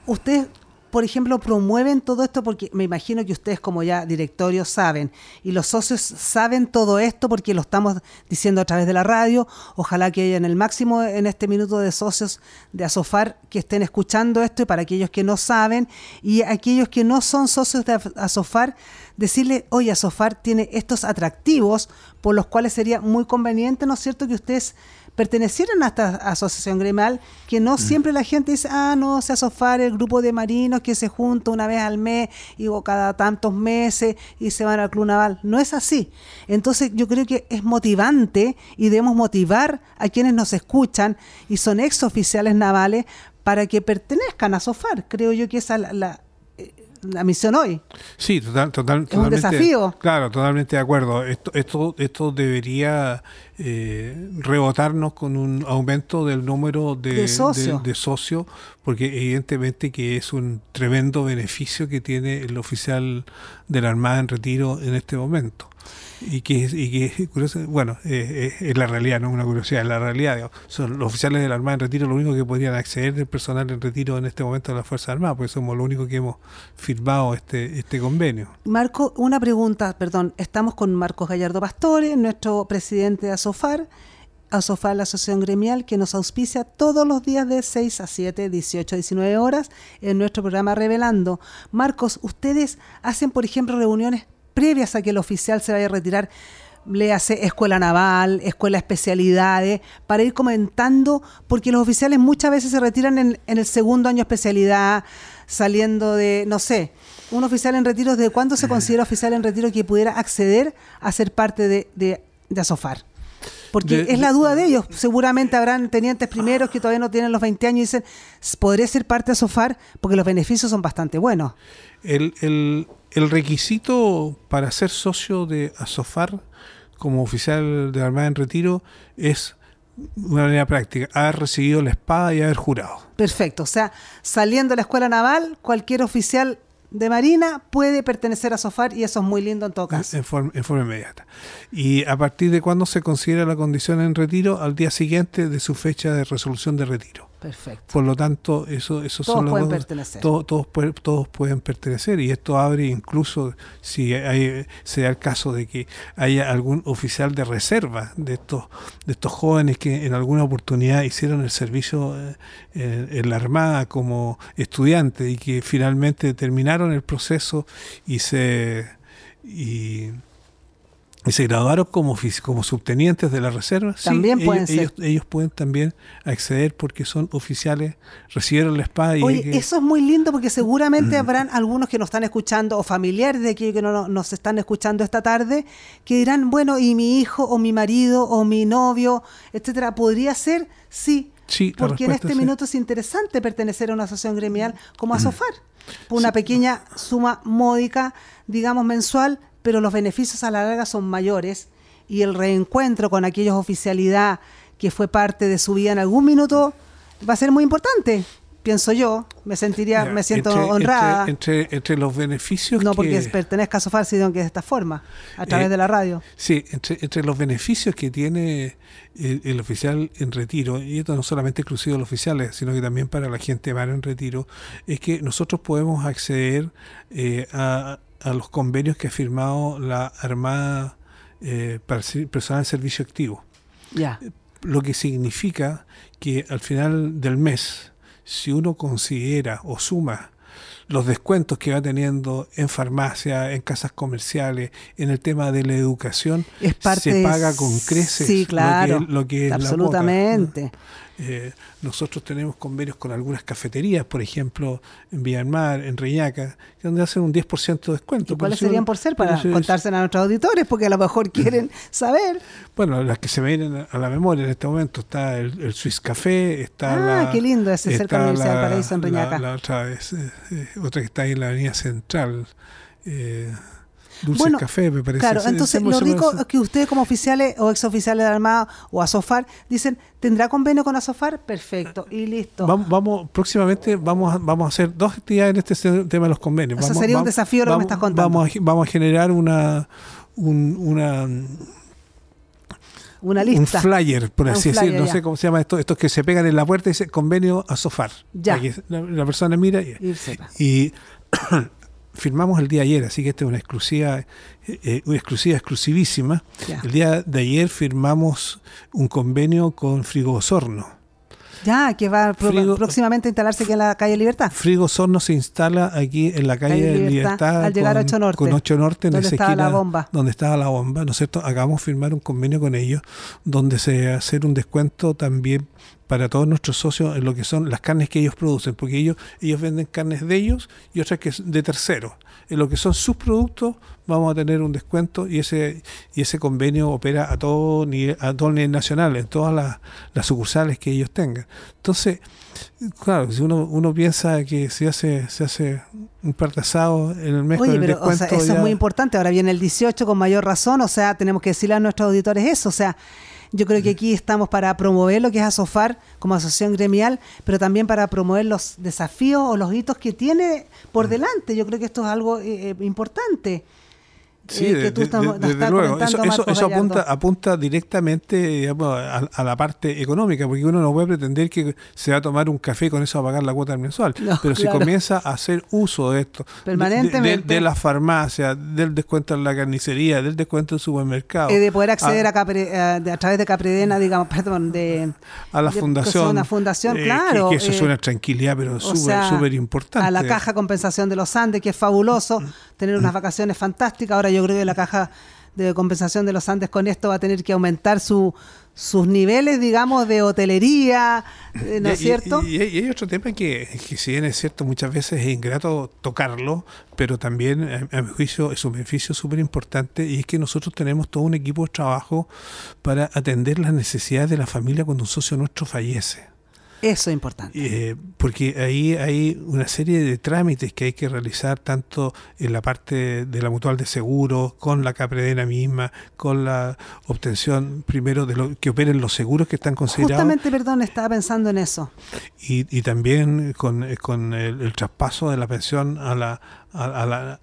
Usted por ejemplo, promueven todo esto? Porque me imagino que ustedes como ya directorio, saben y los socios saben todo esto porque lo estamos diciendo a través de la radio. Ojalá que haya en el máximo en este minuto de socios de Asofar que estén escuchando esto y para aquellos que no saben y aquellos que no son socios de Asofar, decirle, oye, Asofar tiene estos atractivos por los cuales sería muy conveniente, ¿no es cierto?, que ustedes pertenecieron a esta asociación gremial, que no siempre la gente dice, ah, no, se SOFAR el grupo de marinos que se junta una vez al mes y, o cada tantos meses y se van al Club Naval. No es así. Entonces yo creo que es motivante y debemos motivar a quienes nos escuchan y son exoficiales navales para que pertenezcan a SOFAR. Creo yo que esa es la, la eh, misión hoy. Sí, es totalmente. Un desafío. Claro, totalmente de acuerdo. Esto, esto, esto debería eh, rebotarnos con un aumento del número de, socios, porque evidentemente que es un tremendo beneficio que tiene el oficial de la Armada en retiro en este momento y que, y que curioso, bueno, eh, eh, es la realidad, no es una curiosidad, es la realidad. son los oficiales de la Armada en retiro lo único que podrían acceder del personal en retiro en este momento de la Fuerza Armada, porque somos lo único que hemos firmado este, este convenio. Marco, una pregunta, perdón, estamos con Marcos Gallardo Pastore, nuestro presidente de ASOFAR. ASOFAR, la asociación gremial que nos auspicia todos los días de 6 a 7, 18 a 19 horas en nuestro programa Revelando. Marcos, ¿ustedes hacen, por ejemplo, reuniones previas a que el oficial se vaya a retirar, le hace escuela naval, escuela especialidades, para ir comentando, porque los oficiales muchas veces se retiran en, el segundo año especialidad, saliendo de, no sé, un oficial en retiro, ¿de cuándo se considera oficial en retiro que pudiera acceder a ser parte de, de, Asofar? Porque es la duda de ellos. Seguramente habrán tenientes primeros que todavía no tienen los 20 años y dicen, podría ser parte de Asofar? Porque los beneficios son bastante buenos. El, el, el requisito para ser socio de ASOFAR como oficial de la Armada en retiro es una manera práctica, haber recibido la espada y haber jurado. Perfecto, o sea, saliendo de la escuela naval, cualquier oficial de Marina puede pertenecer a SOFAR y eso es muy lindo en todo caso. En forma, en forma inmediata. ¿Y a partir de cuándo se considera la condición en retiro? Al día siguiente de su fecha de resolución de retiro. Perfecto. Por lo tanto, eso, eso todos pueden pertenecer. Todos, pueden pertenecer y esto abre incluso si hay, el caso de que haya algún oficial de reserva de estos, de estos jóvenes que en alguna oportunidad hicieron el servicio eh, en, la Armada como estudiantes y que finalmente terminaron el proceso y se... Y, y se graduaron como, como subtenientes de la reserva, también pueden ellos, ser. Ellos, pueden también acceder porque son oficiales, recibieron la espada. Y Oye, eso es muy lindo porque seguramente habrán algunos que nos están escuchando o familiares de aquí que no, nos están escuchando esta tarde que dirán, bueno, y mi hijo o mi marido o mi novio, etcétera, podría ser, sí. porque en este minuto es interesante pertenecer a una asociación gremial como mm. Asofar, una pequeña suma módica, digamos mensual, pero los beneficios a la larga son mayores y el reencuentro con aquellos oficialidad que fue parte de su vida en algún minuto va a ser muy importante pienso yo, me sentiría, me siento honrada. Entre, entre, los beneficios. No porque pertenezca a Sofar, sino que es de esta forma, a través eh, de la radio. Sí, entre, los beneficios que tiene eh, el, oficial en retiro, y esto no solamente exclusivo de los oficiales, sino que también para la gente va en retiro, es que nosotros podemos acceder eh, a, a los convenios que ha firmado la Armada eh, personal en servicio activo. Ya. Lo que significa que al final del mes, si uno considera o suma los descuentos que va teniendo en farmacia, en casas comerciales, en el tema de la educación, se paga con creces. Lo que, es absolutamente. Eh, nosotros tenemos convenios con algunas cafeterías, por ejemplo, en Mar, en Reñaca, donde hacen un 10% de descuento. cuáles serían por ser para contárselo a nuestros auditores? Porque a lo mejor quieren saber. Bueno, las que se me vienen a la memoria en este momento está el, Swiss Café, está ah, qué lindo ese cerca de la Paraíso en Reñaca. Eh, eh, otra, que está ahí en la Avenida Central. Eh, Dulce bueno, café, me parece. Claro, entonces lo rico que ustedes como oficiales o exoficiales de Armada o Asofar dicen, ¿tendrá convenio con Asofar? Perfecto, y listo. Vamos, próximamente vamos, a hacer dos actividades en este tema de los convenios. Vamos, sería un desafío lo que me estás contando. Vamos a, generar una... una una lista. Un flyer, por así decir, No sé cómo se llama esto. Estos que se pegan en la puerta y dicen convenio a Ya. La, persona mira y, y firmamos el día ayer, así que esta es una exclusiva, eh, eh, exclusiva exclusivísima. El día de ayer firmamos un convenio con Frigo Osorno. Ya, que va próximamente a instalarse aquí en la calle Libertad. Frigo Osorno se instala aquí en la calle, Libertad, con, a 8 Norte. Con 8 Norte, en donde esa estaba la bomba. Donde estaba la bomba, ¿no es cierto? Acabamos de firmar un convenio con ellos donde se hacer un descuento también para todos nuestros socios en lo que son las carnes que ellos producen, porque ellos, ellos venden carnes de ellos y otras que de terceros. En lo que son sus productos vamos a tener un descuento y ese, y ese convenio opera a todo nivel, a todo nivel nacional, en todas las, sucursales que ellos tengan. Entonces, claro, si uno, uno piensa que se hace, se hace un partazado en el mes con el o sea, eso es muy importante, ahora viene el 18 con mayor razón, o sea, tenemos que decirle a nuestros auditores eso, o sea, yo creo que aquí estamos para promover lo que es ASOFAR como asociación gremial, pero también para promover los desafíos o los hitos que tiene por mm. delante. Yo creo que esto es algo eh, eh, importante. Sí, eh, desde luego. Eso, eso, apunta, apunta directamente a, la parte económica, porque uno no puede pretender que se va a tomar un café con eso a pagar la cuota mensual. Pero si comienza a hacer uso de esto, permanentemente, de, la farmacia, del descuento en la carnicería, del descuento en supermercado, eh, de poder acceder a, eh, través de Capredena, digamos, perdón, de a la fundación, una fundación, eh, claro, que, que eso es una tranquilidad, pero súper, súper importante. A la caja compensación de los Andes, que es fabuloso. Mm tener unas mm. vacaciones fantásticas. Ahora yo creo que la caja de compensación de los Andes con esto va a tener que aumentar su, sus niveles, digamos, de hotelería, eh, ¿no es cierto? Y, hay otro tema que, que, si bien es cierto, muchas veces es ingrato tocarlo, pero también, a mi juicio, es un beneficio súper importante y es que nosotros tenemos todo un equipo de trabajo para atender las necesidades de la familia cuando un socio nuestro fallece. Eso es importante. Eh, porque ahí hay una serie de trámites que hay que realizar tanto en la parte de la mutual de seguro, con la capredena misma, con la obtención primero de lo que operen los seguros que están considerados. Justamente, perdón, estaba pensando en eso. Y, también con, eh, con el, traspaso de la pensión a la, a, a la,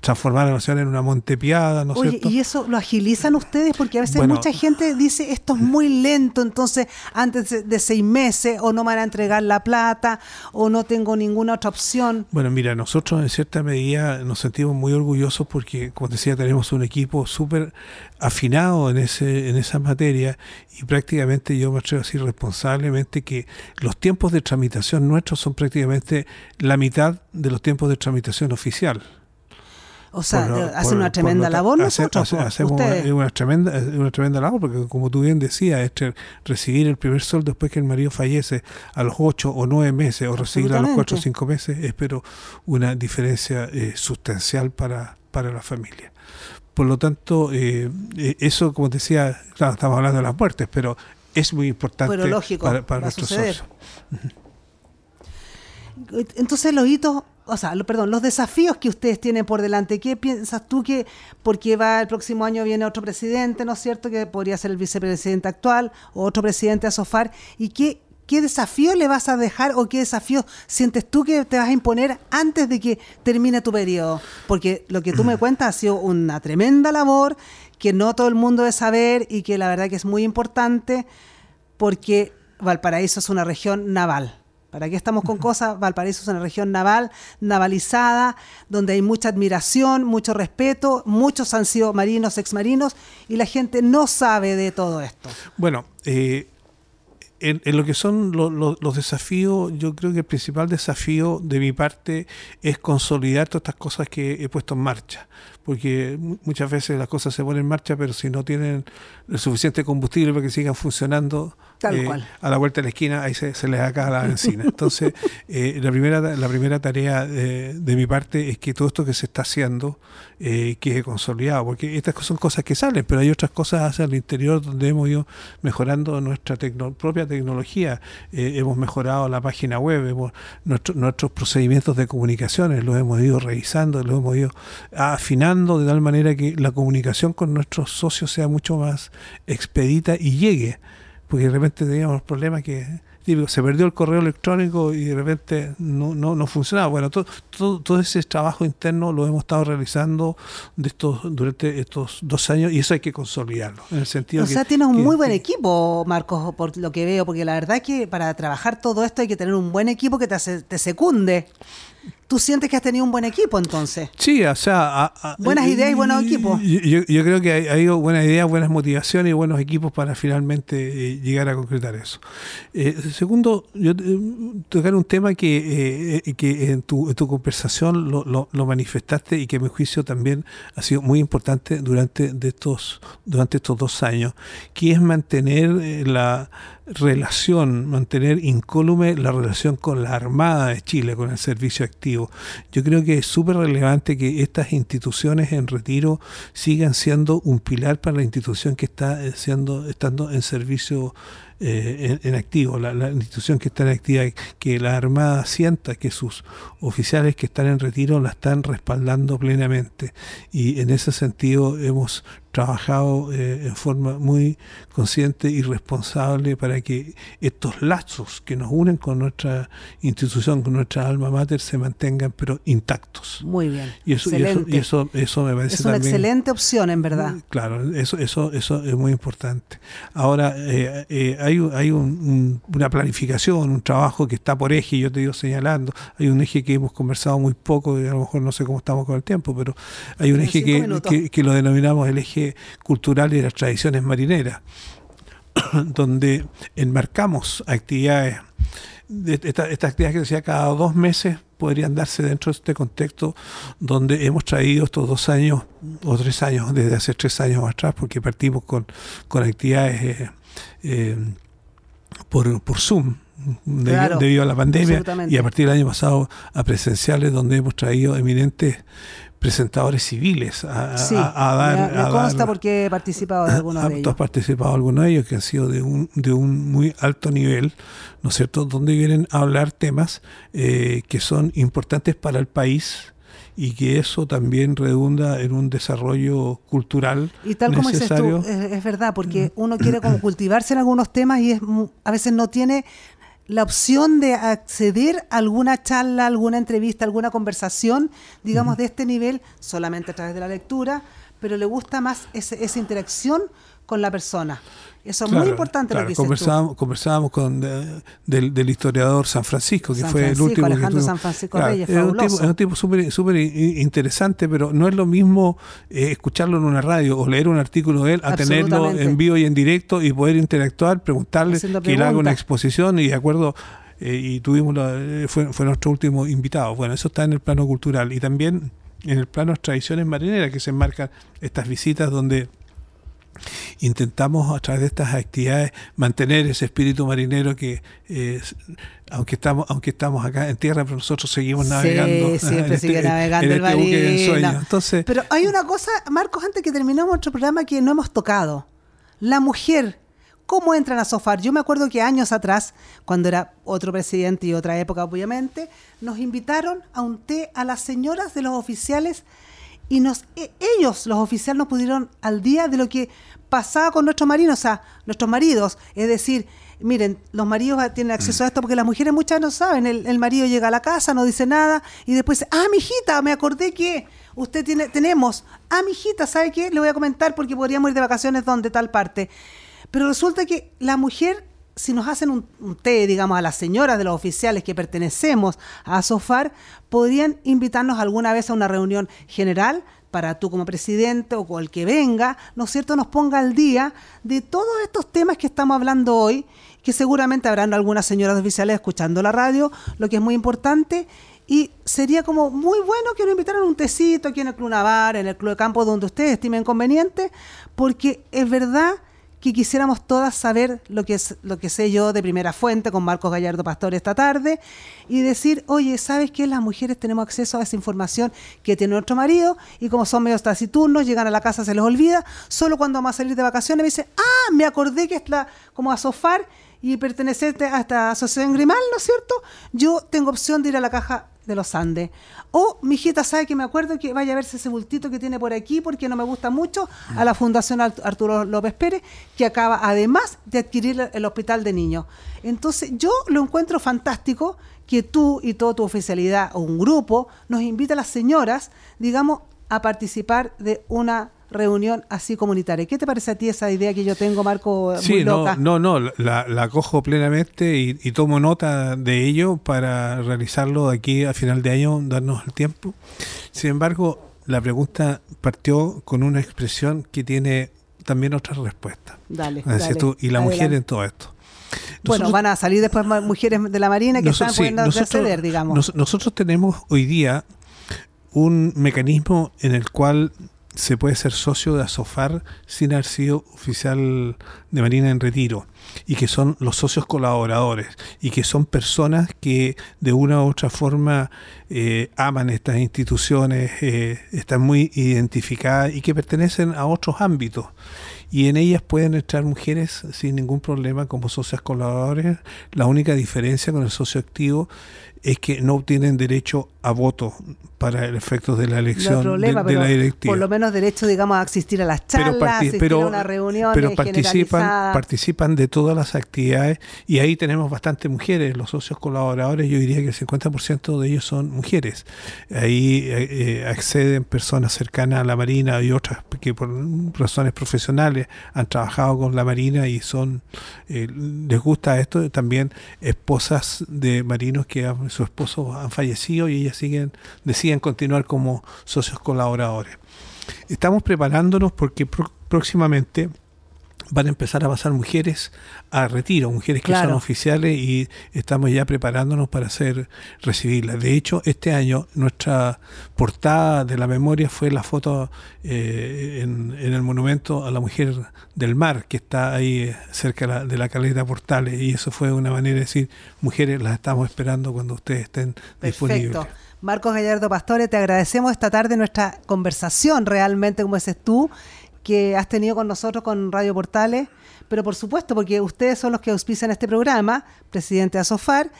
transformar la nación en una montepiada, ¿no Oye, ¿y eso lo agilizan ustedes? Porque a veces mucha gente dice, esto es muy lento, entonces antes de seis meses o no me van a entregar la plata o no tengo ninguna otra opción. Bueno, mira, nosotros en cierta medida nos sentimos muy orgullosos porque, como decía, tenemos un equipo súper afinado en, ese, en y prácticamente yo me atrevo a decir responsablemente que los tiempos de tramitación nuestros son prácticamente la mitad de los tiempos de tramitación oficial. O sea, una tremenda labor nosotros. hacemos una, tremenda, una tremenda labor, porque como tú bien decías, este, recibir el primer sol después que el marido fallece a los ocho o nueve meses, o recibirlo a los cuatro o cinco meses, es pero una diferencia eh, sustancial para, para la familia. Por lo tanto, eh, eh, eso, como decía, claro, estamos hablando de las muertes, pero es muy importante para, para nuestros socios. Entonces los hitos, o sea, lo, perdón, los desafíos que ustedes tienen por delante, ¿qué piensas tú que, porque va el próximo año viene otro presidente, ¿no es cierto?, que podría ser el vicepresidente actual o otro presidente a SOFAR, ¿y qué, qué desafío le vas a dejar o qué desafío sientes tú que te vas a imponer antes de que termine tu periodo? Porque lo que tú me cuentas ha sido una tremenda labor que no todo el mundo debe saber y que la verdad que es muy importante porque Valparaíso es una región naval. ¿Para qué estamos con cosas? Valparaíso es una región naval, navalizada, donde hay mucha admiración, mucho respeto, muchos han sido marinos, exmarinos, y la gente no sabe de todo esto. Bueno, eh, en, lo que son los desafíos, yo creo que el principal desafío de mi parte es consolidar todas estas cosas que he puesto en marcha porque muchas veces las cosas se ponen en marcha, pero si no tienen el suficiente combustible para que sigan funcionando, eh, a la vuelta de la esquina ahí se, les acaba la benzina. Entonces, eh, la, primera, la primera tarea de, mi parte es que todo esto que se está haciendo eh, quede consolidado, porque estas son cosas que salen, pero hay otras cosas hacia el interior donde hemos ido mejorando nuestra propia tecnología. hemos mejorado la página web, hemos, nuestros procedimientos de comunicaciones los hemos ido revisando, los hemos ido afinando de tal manera que la comunicación con nuestros socios sea mucho más expedita y llegue, porque de repente teníamos problemas que se perdió el correo electrónico y de repente no, no, no funcionaba. Bueno, todo, todo, ese trabajo interno lo hemos estado realizando de estos, durante estos dos años y eso hay que consolidarlo. En el sentido o sea, tienes un muy buen equipo, Marcos, por lo que veo, porque la verdad es que para trabajar todo esto hay que tener un buen equipo que te, te secunde tú sientes que has tenido un buen equipo entonces. Sí, o sea... buenas ideas y buenos equipos. Yo, creo que hay, hay, buenas ideas, buenas motivaciones y buenos equipos para finalmente eh, llegar a concretar eso. Eh, segundo, yo eh, tocar un tema que, en, tu, conversación lo, manifestaste y que a mi juicio también ha sido muy importante durante, estos, durante estos dos años, que es mantener la relación, mantener incólume la relación con la Armada de Chile, con el servicio activo yo creo que es súper relevante que estas instituciones en retiro sigan siendo un pilar para la institución que está eh, siendo, estando en servicio eh, en, activo, la, institución que está en activa, que la Armada sienta que sus oficiales que están en retiro la están respaldando plenamente. Y en ese sentido hemos trabajado eh, en forma muy consciente y responsable para que estos lazos que nos unen con nuestra institución, con nuestra alma mater, se mantengan pero intactos. Muy bien. Y eso, eso, me parece es una excelente opción, en verdad. Mm, claro, eso, eso, eso es muy importante. Ahora, eh, eh, hay, hay una planificación, un trabajo que está por eje, yo te digo señalando, hay un eje que hemos conversado muy poco, y a lo mejor no sé cómo estamos con el tiempo, pero hay un eje que lo denominamos el eje cultural y las tradiciones marineras, donde enmarcamos actividades, estas actividades que decía cada dos meses podrían darse dentro de este contexto donde hemos traído estos dos años o tres años, desde hace tres años atrás, porque partimos con, con actividades eh, eh, por, Zoom, debido a la pandemia y a partir del año pasado a presenciales donde hemos traído eminentes presentadores civiles a, a, dar. Me, consta porque he participado de algunos de ellos. participado algunos de ellos que han sido de un, muy alto nivel, ¿no es cierto?, donde vienen a hablar temas eh, que son importantes para el país y que eso también redunda en un desarrollo cultural. Y tal como dices tú, es, verdad, porque mm. uno quiere como cultivarse en algunos temas y a veces no tiene la opción de acceder a alguna charla, alguna entrevista, alguna conversación, digamos, de este nivel, solamente a través de la lectura, pero le gusta más esa interacción con la persona. Eso es muy importante lo que conversábamos, conversábamos con eh, del, historiador San Francisco, que fue el último. Alejandro que San Francisco Reyes, es un tipo súper interesante, pero no es lo mismo eh, escucharlo en una radio o leer un artículo de él a tenerlo en vivo y en directo y poder interactuar, preguntarle, que él haga una exposición y de acuerdo eh, y tuvimos fue, fue nuestro último invitado. Bueno, eso está en el plano cultural y también en el plano de tradiciones marineras que se enmarcan estas visitas donde Intentamos a través de estas actividades mantener ese espíritu marinero que, eh, aunque, estamos, aunque estamos acá en tierra, pero nosotros seguimos navegando. Sí, ah, siempre este sigue este navegando el, este Entonces, pero hay una cosa, Marcos, antes que terminemos nuestro programa que no hemos tocado. La mujer cómo entran a sofar. Yo me acuerdo que años atrás, cuando era otro presidente y otra época, obviamente, nos invitaron a un té a las señoras de los oficiales y e, ellos, los oficiales, nos pudieron al día de lo que pasaba con nuestros maridos, o sea, nuestros maridos. Es decir, miren, los maridos tienen acceso a esto porque las mujeres muchas no saben. El, marido llega a la casa, no dice nada y después, ah, mijita, me acordé que usted tiene, tenemos, ah, mijita, ¿sabe qué? Le voy a comentar porque podríamos ir de vacaciones donde tal parte. Pero resulta que la mujer si nos hacen un, té, digamos, a las señoras de los oficiales que pertenecemos a SOFAR, podrían invitarnos alguna vez a una reunión general para tú como presidente o el que venga, ¿no es cierto?, nos ponga al día de todos estos temas que estamos hablando hoy, que seguramente habrán algunas señoras oficiales escuchando la radio, lo que es muy importante. Y sería como muy bueno que nos invitaran un tecito aquí en el Club Navar, en el Club de Campo, donde ustedes estimen conveniente, porque es verdad que quisiéramos todas saber lo que, es, lo que sé yo de primera fuente con Marcos Gallardo Pastor esta tarde y decir, oye, ¿sabes qué? Las mujeres tenemos acceso a esa información que tiene nuestro marido y como son medios taciturnos, llegan a la casa, se les olvida, solo cuando vamos a salir de vacaciones me dice ah, me acordé que está como a sofar y pertenecerte a esta asociación Grimal, ¿no es cierto? Yo tengo opción de ir a la caja de los Andes. O mi hijita sabe que me acuerdo que vaya a verse ese bultito que tiene por aquí porque no me gusta mucho a la Fundación Arturo López Pérez, que acaba además de adquirir el hospital de niños. Entonces yo lo encuentro fantástico que tú y toda tu oficialidad o un grupo nos invita a las señoras, digamos, a participar de una reunión así comunitaria. ¿Qué te parece a ti esa idea que yo tengo, Marco? Sí, no, no, la, cojo plenamente y, tomo nota de ello para realizarlo aquí a final de año, darnos el tiempo. Sin embargo, la pregunta partió con una expresión que tiene también otra respuesta. Dale, dale y la mujer en todo esto. bueno, van a salir después mujeres de la Marina que están poniendo a acceder, digamos. nosotros tenemos hoy día un mecanismo en el cual se puede ser socio de Asofar sin haber sido oficial de Marina en retiro y que son los socios colaboradores y que son personas que de una u otra forma eh, aman estas instituciones, eh, están muy identificadas y que pertenecen a otros ámbitos. Y en ellas pueden entrar mujeres sin ningún problema como socias colaboradores. La única diferencia con el socio activo es que no tienen derecho a voto para el efecto de la elección de, la directiva. Por lo menos derecho, digamos, a asistir a las charlas, pero asistir a una reunión. Pero participan, participan de todas las actividades y ahí tenemos bastantes mujeres. Los socios colaboradores, yo diría que el 50% de ellos son mujeres. Ahí eh, eh, acceden personas cercanas a la Marina y otras que por razones profesionales han trabajado con la Marina y son eh, les gusta esto. También esposas de marinos que han su esposo han fallecido y ellas siguen, deciden continuar como socios colaboradores. Estamos preparándonos porque próximamente van a empezar a pasar mujeres a retiro, mujeres que son oficiales y estamos ya preparándonos para hacer recibirlas. De hecho, este año nuestra portada de la memoria fue la foto eh, en, el monumento a la mujer del mar, que está ahí eh, cerca de la, de caleta Portales, y eso fue una manera de decir, mujeres, las estamos esperando cuando ustedes estén Perfecto. Marcos Gallardo Pastore, te agradecemos esta tarde nuestra conversación, realmente, como dices tú que has tenido con nosotros con Radio Portales, pero por supuesto porque ustedes son los que auspician este programa, presidente Asofar,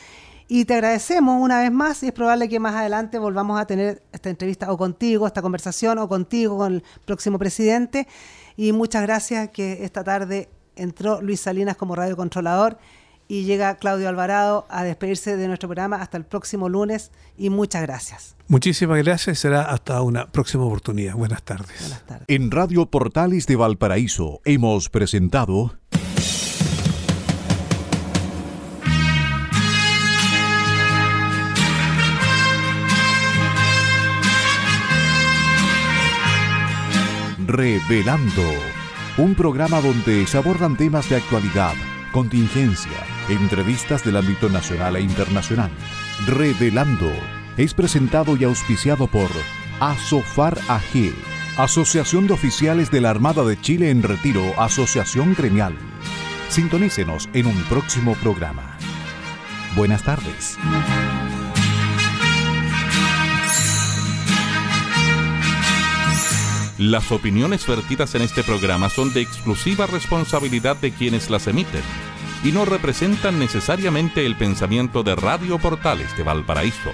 y te agradecemos una vez más y es probable que más adelante volvamos a tener esta entrevista o contigo, esta conversación o contigo con el próximo presidente y muchas gracias que esta tarde entró Luis Salinas como radiocontrolador y llega Claudio Alvarado a despedirse de nuestro programa hasta el próximo lunes y muchas gracias. Muchísimas gracias será hasta una próxima oportunidad. Buenas tardes. Buenas tardes. En Radio Portales de Valparaíso hemos presentado Revelando, un programa donde se abordan temas de actualidad, contingencia Entrevistas del ámbito nacional e internacional. Revelando. Es presentado y auspiciado por ASOFAR AG, Asociación de Oficiales de la Armada de Chile en Retiro, Asociación Gremial. Sintonícenos en un próximo programa. Buenas tardes. Las opiniones vertidas en este programa son de exclusiva responsabilidad de quienes las emiten y no representan necesariamente el pensamiento de Radio Portales de Valparaíso.